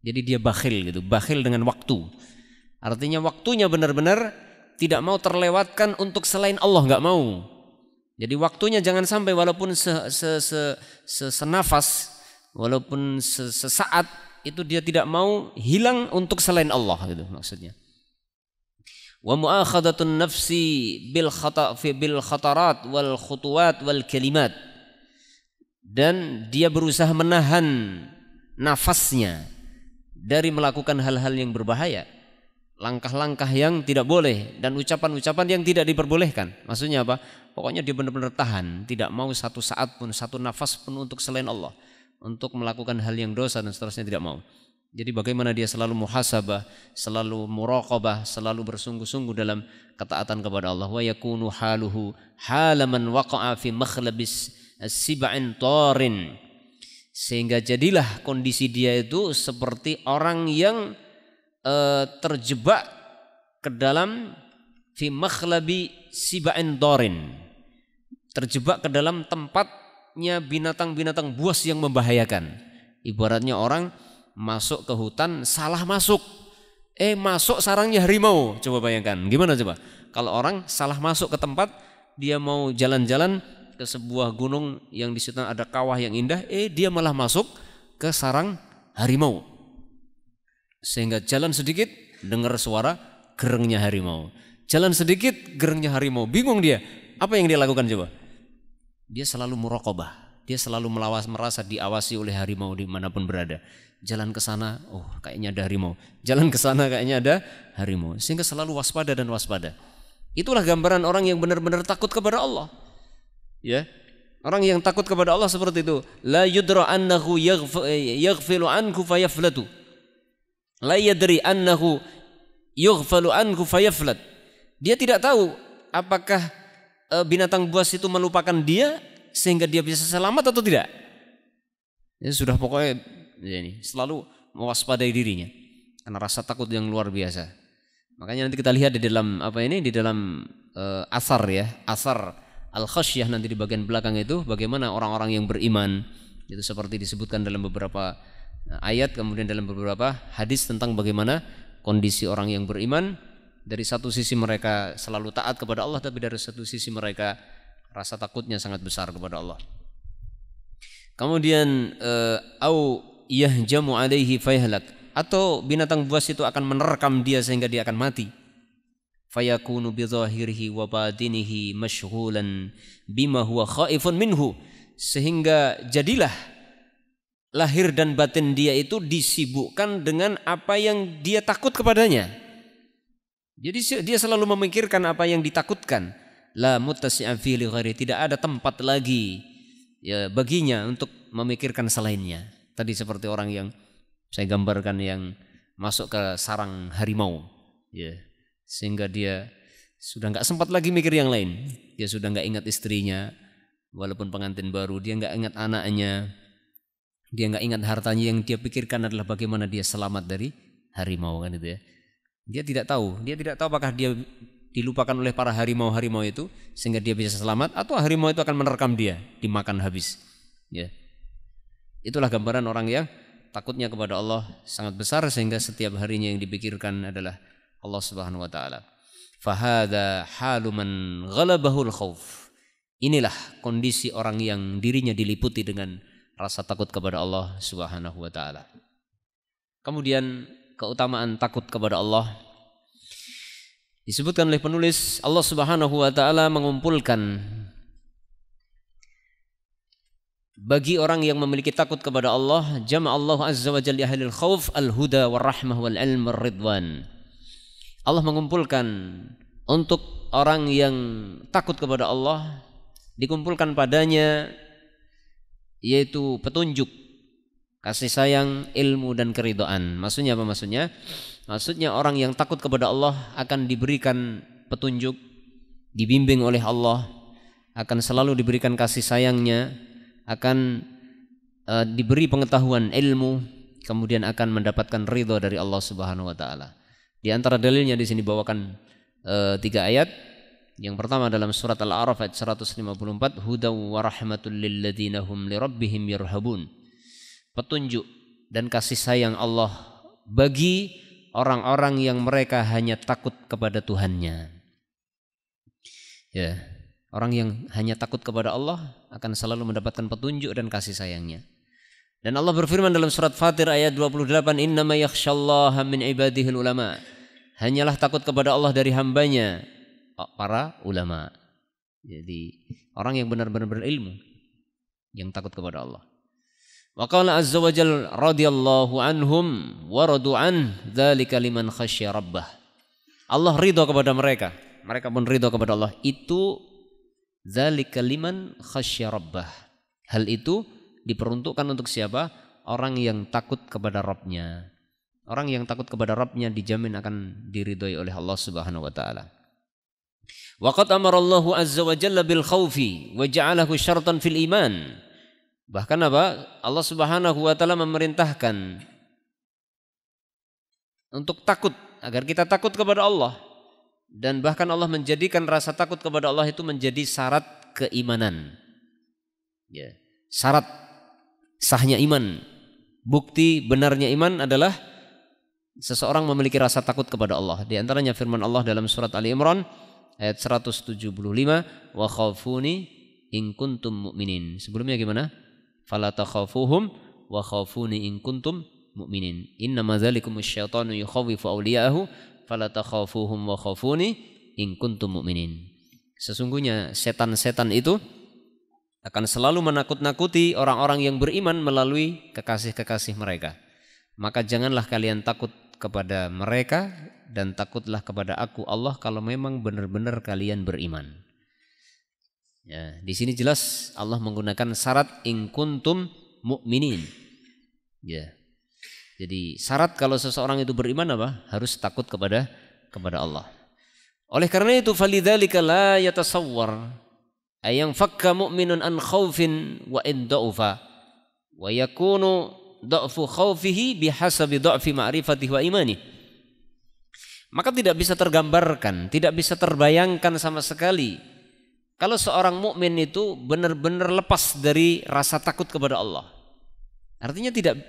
Jadi dia bakhil gitu, bakhil dengan waktu. Artinya waktunya benar-benar tidak mau terlewatkan untuk selain Allah nggak mau. Jadi waktunya jangan sampai walaupun se, se, se, se, senafas, walaupun sesaat itu dia tidak mau hilang untuk selain Allah gitu maksudnya wa mu'akhadatun nafsi bil khata fi bil khatarat wal khutuwat wal kalimat dan dia berusaha menahan nafasnya dari melakukan hal-hal yang berbahaya langkah-langkah yang tidak boleh dan ucapan-ucapan yang tidak diperbolehkan maksudnya apa pokoknya dia benar-benar tahan tidak mau satu saat pun satu nafas pun untuk selain Allah untuk melakukan hal yang dosa dan seterusnya tidak mau. Jadi bagaimana dia selalu muhasabah, selalu muraqabah, selalu bersungguh-sungguh dalam ketaatan kepada Allah. Wa yakunu haluhu halaman waqa'a fi makhlabis sib'in tarin. Sehingga jadilah kondisi dia itu seperti orang yang e, terjebak ke dalam fi makhlabi sib'in tarin. Terjebak ke dalam tempat Ibaratnya binatang-binatang buas yang membahayakan. Ibaratnya orang masuk ke hutan salah masuk. Eh masuk sarangnya harimau. Coba bayangkan. Gimana coba? Kalau orang salah masuk ke tempat dia mau jalan-jalan ke sebuah gunung yang di situ ada kawah yang indah, eh dia malah masuk ke sarang harimau. Sehingga jalan sedikit dengar suara gerengnya harimau. Jalan sedikit gerengnya harimau. Bingung dia. Apa yang dia lakukan coba? Dia selalu murokobah. Dia selalu melawas merasa diawasi oleh harimau dimanapun berada. Jalan ke sana, oh kayaknya ada harimau. Jalan ke sana kayaknya ada harimau. Sehingga selalu waspada dan waspada. Itulah gambaran orang yang benar-benar takut kepada Allah. Ya, Orang yang takut kepada Allah seperti itu. La yudra annahu yaghfilu anku fayaflatu. La yadri annahu yughfalu anku fayaflat. Dia tidak tahu apakah Eh, binatang buas itu melupakan dia sehingga dia bisa selamat atau tidak? Ya, sudah pokoknya ya ini selalu mewaspadai dirinya karena rasa takut yang luar biasa. Makanya nanti kita lihat di dalam apa ini di dalam uh, asar ya, asar al khasyah nanti di bagian belakang itu bagaimana orang-orang yang beriman itu seperti disebutkan dalam beberapa eh, ayat kemudian dalam beberapa hadis tentang bagaimana kondisi orang yang beriman dari satu sisi mereka selalu taat kepada Allah tapi dari satu sisi mereka rasa takutnya sangat besar kepada Allah. Kemudian eh, au yahjamu alaihi fayhalak atau binatang buas itu akan menerkam dia sehingga dia akan mati. Fayakunu bi zahirihi wa batinihi mashghulan bima huwa khaifun minhu sehingga jadilah lahir dan batin dia itu disibukkan dengan apa yang dia takut kepadanya jadi dia selalu memikirkan apa yang ditakutkan. La mutasi'an tidak ada tempat lagi ya baginya untuk memikirkan selainnya. Tadi seperti orang yang saya gambarkan yang masuk ke sarang harimau ya sehingga dia sudah nggak sempat lagi mikir yang lain. Dia sudah nggak ingat istrinya walaupun pengantin baru, dia nggak ingat anaknya. Dia nggak ingat hartanya yang dia pikirkan adalah bagaimana dia selamat dari harimau kan itu ya. Dia tidak tahu, dia tidak tahu apakah dia dilupakan oleh para harimau-harimau itu sehingga dia bisa selamat atau harimau itu akan menerkam dia, dimakan habis. Ya. Itulah gambaran orang yang takutnya kepada Allah sangat besar sehingga setiap harinya yang dipikirkan adalah Allah Subhanahu wa taala. Fahada haluman ghalabahul khauf. Inilah kondisi orang yang dirinya diliputi dengan rasa takut kepada Allah Subhanahu wa taala. Kemudian keutamaan takut kepada Allah. Disebutkan oleh penulis Allah Subhanahu wa taala mengumpulkan bagi orang yang memiliki takut kepada Allah jama Allah azza wa jalla al khauf al huda wal rahmah wal ilm ridwan Allah mengumpulkan untuk orang yang takut kepada Allah dikumpulkan padanya yaitu petunjuk kasih sayang, ilmu dan keridoan. Maksudnya apa maksudnya? Maksudnya orang yang takut kepada Allah akan diberikan petunjuk, dibimbing oleh Allah, akan selalu diberikan kasih sayangnya, akan uh, diberi pengetahuan ilmu, kemudian akan mendapatkan ridho dari Allah Subhanahu wa taala. Di antara dalilnya di sini bawakan uh, tiga ayat. Yang pertama dalam surat Al-A'raf ayat 154, "Hudaw wa rahmatul lil hum li rabbihim yarhabun." petunjuk dan kasih sayang Allah bagi orang-orang yang mereka hanya takut kepada Tuhannya. Ya, orang yang hanya takut kepada Allah akan selalu mendapatkan petunjuk dan kasih sayangnya. Dan Allah berfirman dalam surat Fatir ayat 28, Inna ma yakhshallaha min ibadihil ulama." Hanyalah takut kepada Allah dari hambanya para ulama. Jadi orang yang benar-benar berilmu yang takut kepada Allah. Wa qala azza wa jal radhiyallahu anhum wa radu an dzalika liman khasyya rabbah. Allah ridho kepada mereka, mereka pun ridho kepada Allah. Itu dzalika liman khasyya rabbah. Hal itu diperuntukkan untuk siapa? Orang yang takut kepada Rabbnya. Orang yang takut kepada Rabbnya dijamin akan diridhoi oleh Allah Subhanahu wa taala. Wa qad amara Allahu azza wa jalla bil khaufi wa ja'alahu syartan fil iman. Bahkan apa? Allah Subhanahu wa taala memerintahkan untuk takut agar kita takut kepada Allah dan bahkan Allah menjadikan rasa takut kepada Allah itu menjadi syarat keimanan. Ya, syarat sahnya iman. Bukti benarnya iman adalah seseorang memiliki rasa takut kepada Allah. Di antaranya firman Allah dalam surat Ali Imran ayat 175, "Wa khafuni in kuntum mu'minin." Sebelumnya gimana? wa khafuni in kuntum mu'minin asyaitanu yukhawifu wa khafuni in sesungguhnya setan-setan itu akan selalu menakut-nakuti orang-orang yang beriman melalui kekasih-kekasih mereka maka janganlah kalian takut kepada mereka dan takutlah kepada aku Allah kalau memang benar-benar kalian beriman. Ya, di sini jelas Allah menggunakan syarat in kuntum mukminin. Ya. Jadi syarat kalau seseorang itu beriman apa? Harus takut kepada kepada Allah. Oleh karena itu falidzalika la yatasawwar ayang fakka mu'minun an khaufin wa in da'ufa wa yakunu da'fu khaufihi bihasabi da'fi ma'rifatihi wa imani. Maka tidak bisa tergambarkan, tidak bisa terbayangkan sama sekali kalau seorang mukmin itu benar-benar lepas dari rasa takut kepada Allah. Artinya tidak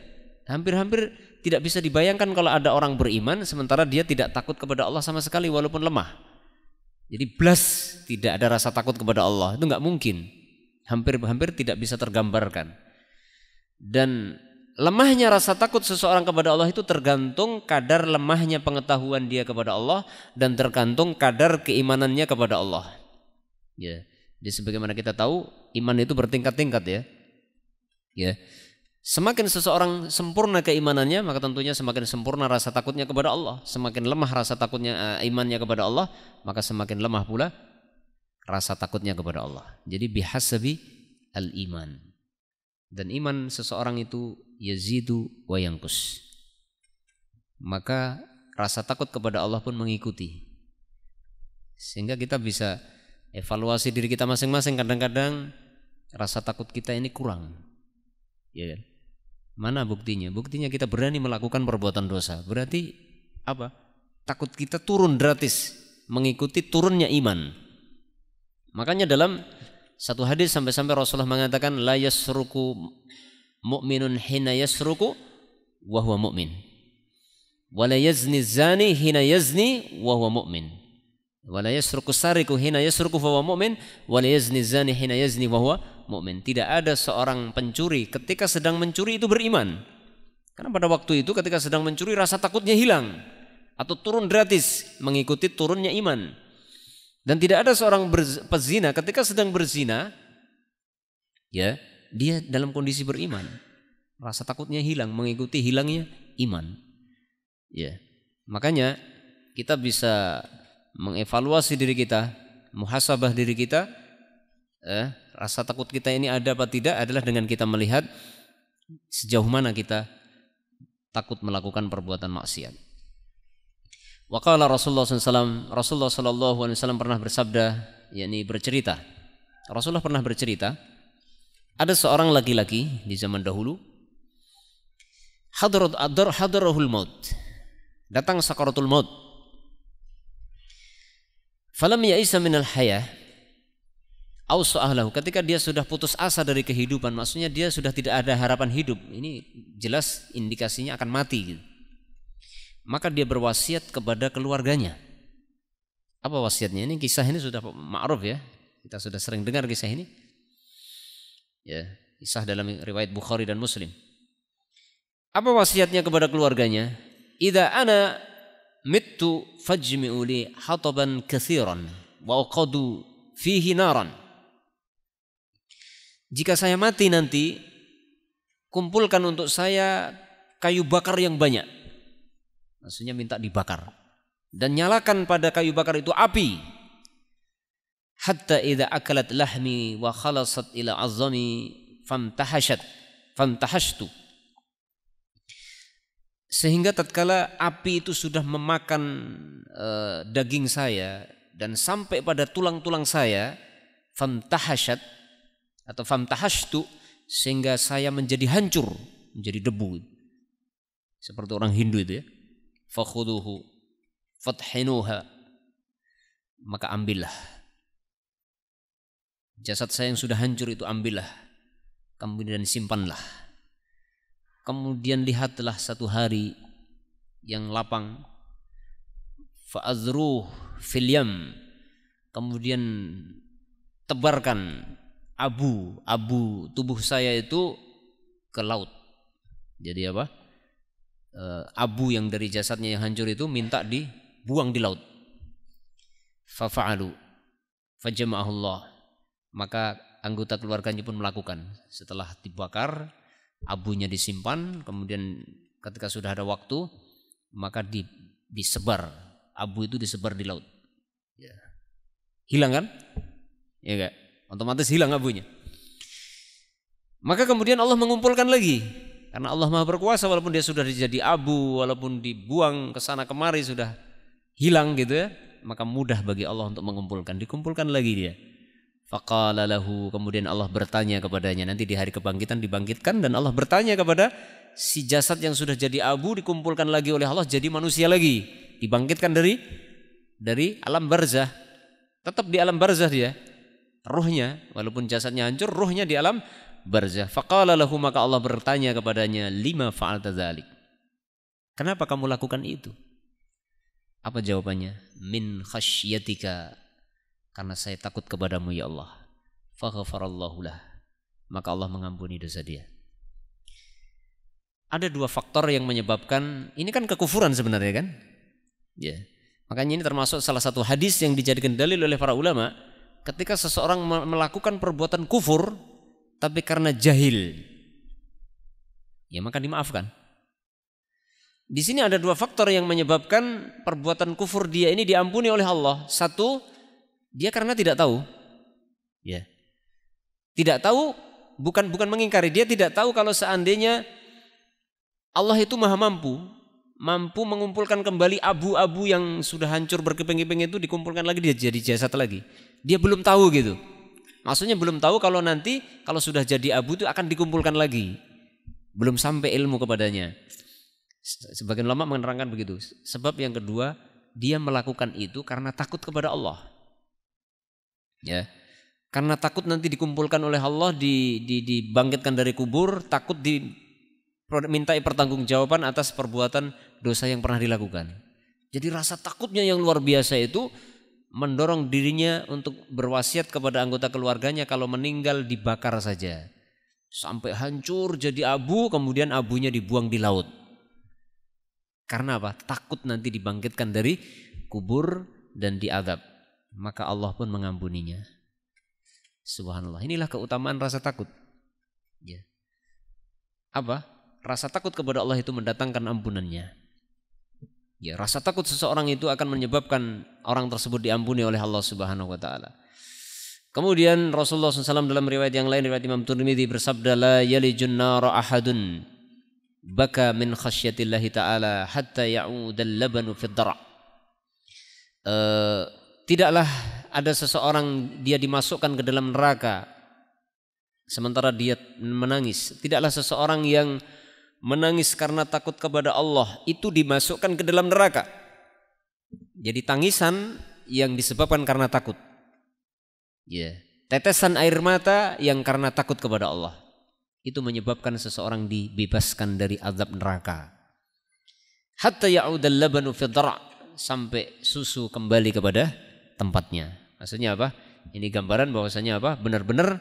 hampir-hampir tidak bisa dibayangkan kalau ada orang beriman sementara dia tidak takut kepada Allah sama sekali walaupun lemah. Jadi blas tidak ada rasa takut kepada Allah itu nggak mungkin. Hampir-hampir tidak bisa tergambarkan. Dan Lemahnya rasa takut seseorang kepada Allah itu tergantung kadar lemahnya pengetahuan dia kepada Allah dan tergantung kadar keimanannya kepada Allah. Ya. Jadi sebagaimana kita tahu iman itu bertingkat-tingkat ya. Ya. Semakin seseorang sempurna keimanannya, maka tentunya semakin sempurna rasa takutnya kepada Allah. Semakin lemah rasa takutnya uh, imannya kepada Allah, maka semakin lemah pula rasa takutnya kepada Allah. Jadi bihasabi al-iman. Dan iman seseorang itu yazidu wa yangkus. Maka rasa takut kepada Allah pun mengikuti. Sehingga kita bisa evaluasi diri kita masing-masing kadang-kadang rasa takut kita ini kurang ya mana buktinya buktinya kita berani melakukan perbuatan dosa berarti apa takut kita turun gratis mengikuti turunnya iman makanya dalam satu hadis sampai-sampai Rasulullah mengatakan la yasruku mu'minun hina yasruku wa huwa mu'min wa la yazni zani hina yazni wa huwa mu'min Wala yasruku sariku hina yasruku mu'min wala yazni zani hina yazni mu'min. Tidak ada seorang pencuri ketika sedang mencuri itu beriman. Karena pada waktu itu ketika sedang mencuri rasa takutnya hilang atau turun gratis mengikuti turunnya iman. Dan tidak ada seorang pezina ketika sedang berzina ya, dia dalam kondisi beriman. Rasa takutnya hilang mengikuti hilangnya iman. Ya. Makanya kita bisa mengevaluasi diri kita, muhasabah diri kita, eh, rasa takut kita ini ada apa tidak adalah dengan kita melihat sejauh mana kita takut melakukan perbuatan maksiat. Wakala Rasulullah SAW, Rasulullah SAW pernah bersabda, yakni bercerita. Rasulullah pernah bercerita, ada seorang laki-laki di zaman dahulu, hadrat adar hadrahul maut, datang sakaratul maut, Falam ya'isa minal hayah ahlahu ketika dia sudah putus asa dari kehidupan maksudnya dia sudah tidak ada harapan hidup ini jelas indikasinya akan mati gitu. maka dia berwasiat kepada keluarganya apa wasiatnya ini kisah ini sudah ma'ruf ya kita sudah sering dengar kisah ini ya kisah dalam riwayat Bukhari dan Muslim apa wasiatnya kepada keluarganya idza ana mittu fajmi'u li hataban kathiran wa uqadu fihi naran. Jika saya mati nanti, kumpulkan untuk saya kayu bakar yang banyak. Maksudnya minta dibakar. Dan nyalakan pada kayu bakar itu api. Hatta idha akalat lahmi wa khalasat ila azami famtahashat. Famtahashtu. Sehingga tatkala api itu sudah memakan e, daging saya dan sampai pada tulang-tulang saya, famtahasyat atau famtahashtu sehingga saya menjadi hancur, menjadi debu. Seperti orang Hindu itu ya. Fakhuduhu fathinuha maka ambillah jasad saya yang sudah hancur itu ambillah kemudian simpanlah kemudian lihatlah satu hari yang lapang fa'azruh filyam. kemudian tebarkan abu abu tubuh saya itu ke laut jadi apa e, abu yang dari jasadnya yang hancur itu minta dibuang di laut Fafa'alu. fajama'ahullah maka anggota keluarganya pun melakukan setelah dibakar abunya disimpan, kemudian ketika sudah ada waktu maka di, disebar, abu itu disebar di laut. Ya. Hilang kan? Ya enggak? Otomatis hilang abunya. Maka kemudian Allah mengumpulkan lagi karena Allah Maha berkuasa walaupun dia sudah jadi abu, walaupun dibuang ke sana kemari sudah hilang gitu ya, maka mudah bagi Allah untuk mengumpulkan, dikumpulkan lagi dia. Faqala lahu kemudian Allah bertanya kepadanya nanti di hari kebangkitan dibangkitkan dan Allah bertanya kepada si jasad yang sudah jadi abu dikumpulkan lagi oleh Allah jadi manusia lagi dibangkitkan dari dari alam barzah tetap di alam barzah dia rohnya walaupun jasadnya hancur rohnya di alam barzah faqala lahu maka Allah bertanya kepadanya lima faal dzalik kenapa kamu lakukan itu apa jawabannya min khasyatika karena saya takut kepadamu ya Allah. Faghfarallahulah. Maka Allah mengampuni dosa dia. Ada dua faktor yang menyebabkan ini kan kekufuran sebenarnya kan? Ya. Makanya ini termasuk salah satu hadis yang dijadikan dalil oleh para ulama ketika seseorang melakukan perbuatan kufur tapi karena jahil. Ya maka dimaafkan. Di sini ada dua faktor yang menyebabkan perbuatan kufur dia ini diampuni oleh Allah. Satu, dia karena tidak tahu. Ya. Tidak tahu bukan bukan mengingkari, dia tidak tahu kalau seandainya Allah itu Maha mampu, mampu mengumpulkan kembali abu-abu yang sudah hancur berkeping-keping itu dikumpulkan lagi dia jadi jasad lagi. Dia belum tahu gitu. Maksudnya belum tahu kalau nanti kalau sudah jadi abu itu akan dikumpulkan lagi. Belum sampai ilmu kepadanya. Sebagian lama menerangkan begitu. Sebab yang kedua, dia melakukan itu karena takut kepada Allah. Ya. Karena takut nanti dikumpulkan oleh Allah di, di dibangkitkan dari kubur, takut dimintai pertanggungjawaban atas perbuatan dosa yang pernah dilakukan. Jadi rasa takutnya yang luar biasa itu mendorong dirinya untuk berwasiat kepada anggota keluarganya kalau meninggal dibakar saja. Sampai hancur jadi abu, kemudian abunya dibuang di laut. Karena apa? Takut nanti dibangkitkan dari kubur dan diadab maka Allah pun mengampuninya. Subhanallah. Inilah keutamaan rasa takut. Ya. Apa? Rasa takut kepada Allah itu mendatangkan ampunannya. Ya, rasa takut seseorang itu akan menyebabkan orang tersebut diampuni oleh Allah Subhanahu wa taala. Kemudian Rasulullah SAW dalam riwayat yang lain riwayat Imam Tirmidzi bersabda la yalijun nar ahadun baka min khasyyatillah taala hatta ya'udal labanu fid dar'. Uh, eh, tidaklah ada seseorang dia dimasukkan ke dalam neraka sementara dia menangis. Tidaklah seseorang yang menangis karena takut kepada Allah itu dimasukkan ke dalam neraka. Jadi tangisan yang disebabkan karena takut. Ya, tetesan air mata yang karena takut kepada Allah itu menyebabkan seseorang dibebaskan dari azab neraka. Hatta ya'udal labanu fi sampai susu kembali kepada tempatnya. Maksudnya apa? Ini gambaran bahwasanya apa? Benar-benar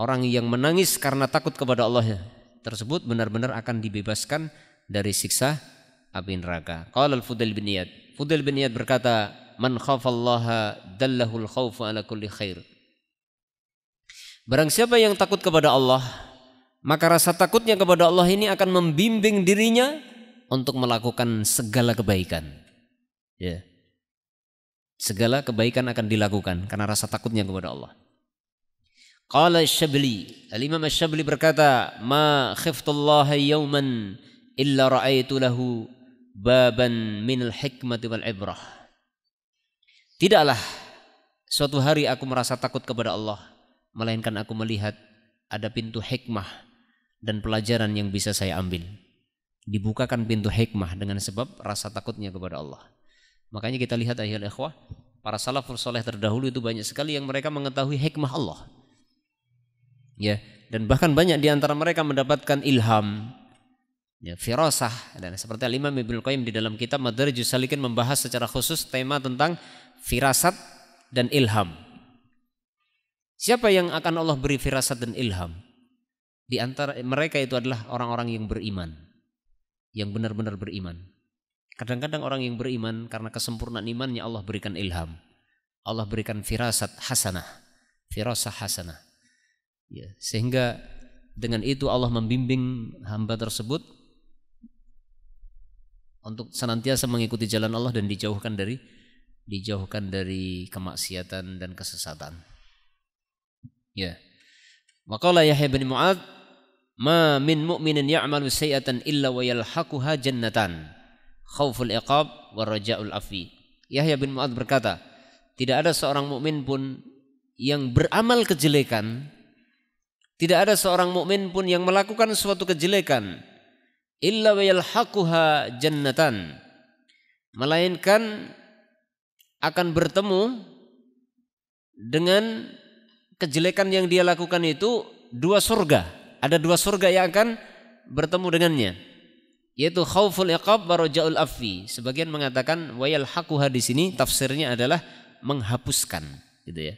orang yang menangis karena takut kepada Allah tersebut benar-benar akan dibebaskan dari siksa api neraka. Qala al-Fudail bin Iyad. Fudail bin Iyad berkata, "Man khafallaha al-khauf ala kulli khair." Barang siapa yang takut kepada Allah, maka rasa takutnya kepada Allah ini akan membimbing dirinya untuk melakukan segala kebaikan. Ya. Yeah segala kebaikan akan dilakukan karena rasa takutnya kepada Allah. Qala Syabli, Al-Imam Syabli berkata, "Ma khiftullaha yawman illa ra'aitu lahu baban min al hikmah wal ibrah." Tidaklah suatu hari aku merasa takut kepada Allah, melainkan aku melihat ada pintu hikmah dan pelajaran yang bisa saya ambil. Dibukakan pintu hikmah dengan sebab rasa takutnya kepada Allah. Makanya kita lihat akhirnya ikhwah, para salafus saleh terdahulu itu banyak sekali yang mereka mengetahui hikmah Allah. Ya, dan bahkan banyak di antara mereka mendapatkan ilham, ya, firasah dan seperti Al Imam Ibnu Qayyim di dalam kitab Madarijus Salikin membahas secara khusus tema tentang firasat dan ilham. Siapa yang akan Allah beri firasat dan ilham? Di antara mereka itu adalah orang-orang yang beriman. Yang benar-benar beriman. Kadang-kadang orang yang beriman karena kesempurnaan imannya Allah berikan ilham. Allah berikan firasat hasanah, firasah hasanah. Ya, sehingga dengan itu Allah membimbing hamba tersebut untuk senantiasa mengikuti jalan Allah dan dijauhkan dari dijauhkan dari kemaksiatan dan kesesatan. Ya. Waqala Yahya bin Mu'ad, "Ma min mu'minin ya'malu sayyatan illa wa yalhaquha jannatan." khauful iqab wa raja'ul afi. Yahya bin Mu'ad berkata, tidak ada seorang mukmin pun yang beramal kejelekan, tidak ada seorang mukmin pun yang melakukan suatu kejelekan illa wa yalhaquha jannatan. Melainkan akan bertemu dengan kejelekan yang dia lakukan itu dua surga. Ada dua surga yang akan bertemu dengannya yaitu khauful iqab waraja'ul afi Sebagian mengatakan wayal hakuha di sini tafsirnya adalah menghapuskan, gitu ya.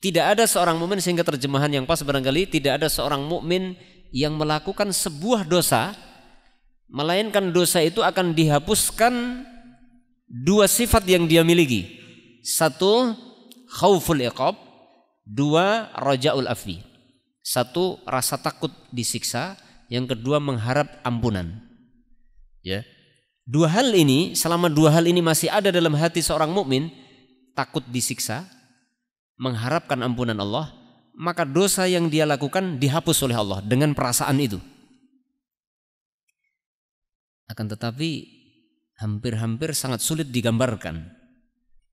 Tidak ada seorang mukmin sehingga terjemahan yang pas barangkali tidak ada seorang mukmin yang melakukan sebuah dosa melainkan dosa itu akan dihapuskan dua sifat yang dia miliki. Satu khauful iqab, dua rajaul afi Satu rasa takut disiksa, yang kedua mengharap ampunan. Ya. Dua hal ini selama dua hal ini masih ada dalam hati seorang mukmin, takut disiksa, mengharapkan ampunan Allah, maka dosa yang dia lakukan dihapus oleh Allah dengan perasaan itu. Akan tetapi hampir-hampir sangat sulit digambarkan.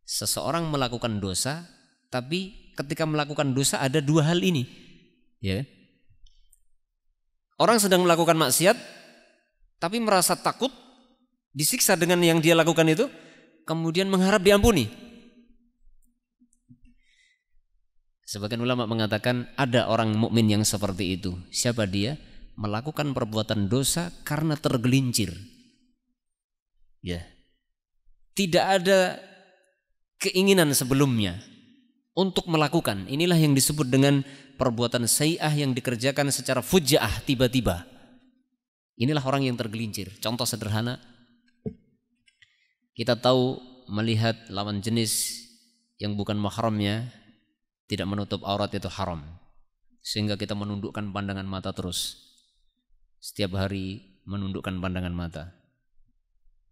Seseorang melakukan dosa, tapi ketika melakukan dosa ada dua hal ini. Ya. Orang sedang melakukan maksiat, tapi merasa takut disiksa dengan yang dia lakukan itu, kemudian mengharap diampuni. Sebagian ulama mengatakan ada orang mukmin yang seperti itu. Siapa dia? Melakukan perbuatan dosa karena tergelincir. Ya. Tidak ada keinginan sebelumnya untuk melakukan. Inilah yang disebut dengan perbuatan sayyah yang dikerjakan secara fujah tiba-tiba. Inilah orang yang tergelincir. Contoh sederhana, kita tahu melihat lawan jenis yang bukan mahramnya tidak menutup aurat itu haram. Sehingga kita menundukkan pandangan mata terus. Setiap hari menundukkan pandangan mata.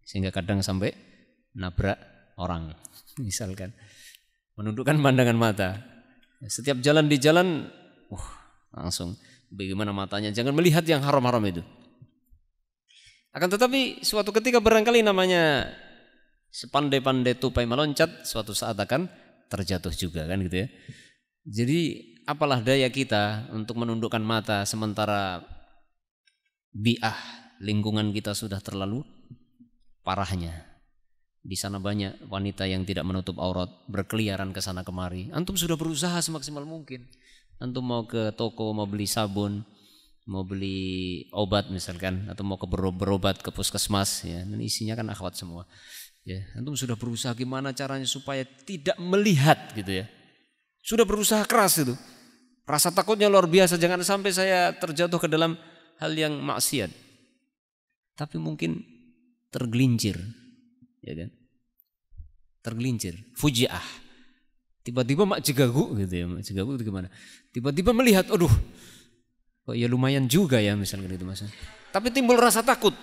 Sehingga kadang sampai nabrak orang. Misalkan menundukkan pandangan mata. Setiap jalan di jalan, uh, langsung bagaimana matanya jangan melihat yang haram-haram itu. Akan tetapi suatu ketika barangkali namanya sepandai-pandai tupai meloncat, suatu saat akan terjatuh juga kan gitu ya. Jadi apalah daya kita untuk menundukkan mata sementara biah lingkungan kita sudah terlalu parahnya. Di sana banyak wanita yang tidak menutup aurat berkeliaran ke sana kemari. Antum sudah berusaha semaksimal mungkin. Antum mau ke toko mau beli sabun, mau beli obat misalkan atau mau ke berobat ke puskesmas ya dan isinya kan akhwat semua ya antum sudah berusaha gimana caranya supaya tidak melihat gitu ya sudah berusaha keras itu rasa takutnya luar biasa jangan sampai saya terjatuh ke dalam hal yang maksiat tapi mungkin tergelincir ya kan tergelincir fujiah tiba-tiba mak jegagu gitu ya mak jegagu itu gimana tiba-tiba melihat aduh Oh ya lumayan juga ya misalnya gitu mas. Ya? Tapi timbul rasa takut.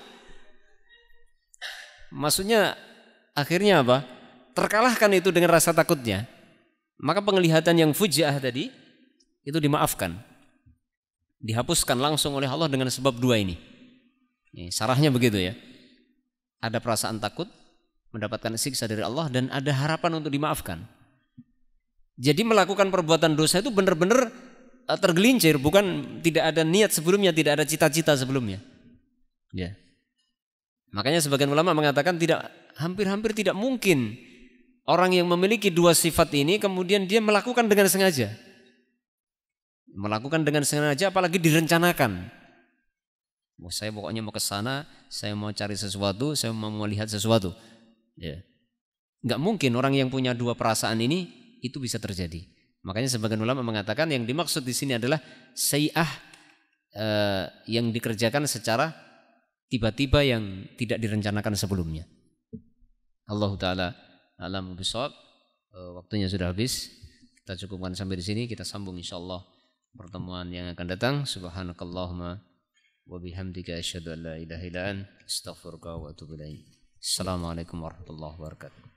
Maksudnya akhirnya apa? Terkalahkan itu dengan rasa takutnya. Maka penglihatan yang fujah tadi itu dimaafkan. Dihapuskan langsung oleh Allah dengan sebab dua ini. ini sarahnya begitu ya. Ada perasaan takut mendapatkan siksa dari Allah dan ada harapan untuk dimaafkan. Jadi melakukan perbuatan dosa itu benar-benar Eh, tergelincir bukan tidak ada niat sebelumnya, tidak ada cita-cita sebelumnya. Ya. Makanya sebagian ulama mengatakan tidak hampir-hampir tidak mungkin orang yang memiliki dua sifat ini kemudian dia melakukan dengan sengaja. Melakukan dengan sengaja apalagi direncanakan. Oh, saya pokoknya mau ke sana, saya mau cari sesuatu, saya mau melihat sesuatu. Ya. nggak mungkin orang yang punya dua perasaan ini itu bisa terjadi. Makanya sebagian ulama mengatakan yang dimaksud di sini adalah sayi'ah eh, yang dikerjakan secara tiba-tiba yang tidak direncanakan sebelumnya. Allah taala alam besok eh, Waktunya sudah habis. Kita cukupkan sampai di sini. Kita sambung insyaallah pertemuan yang akan datang. Subhanakallahumma wa bihamdika asyhadu an la ilaha illa anta astaghfiruka wa atubu ilaik. Assalamualaikum warahmatullahi wabarakatuh.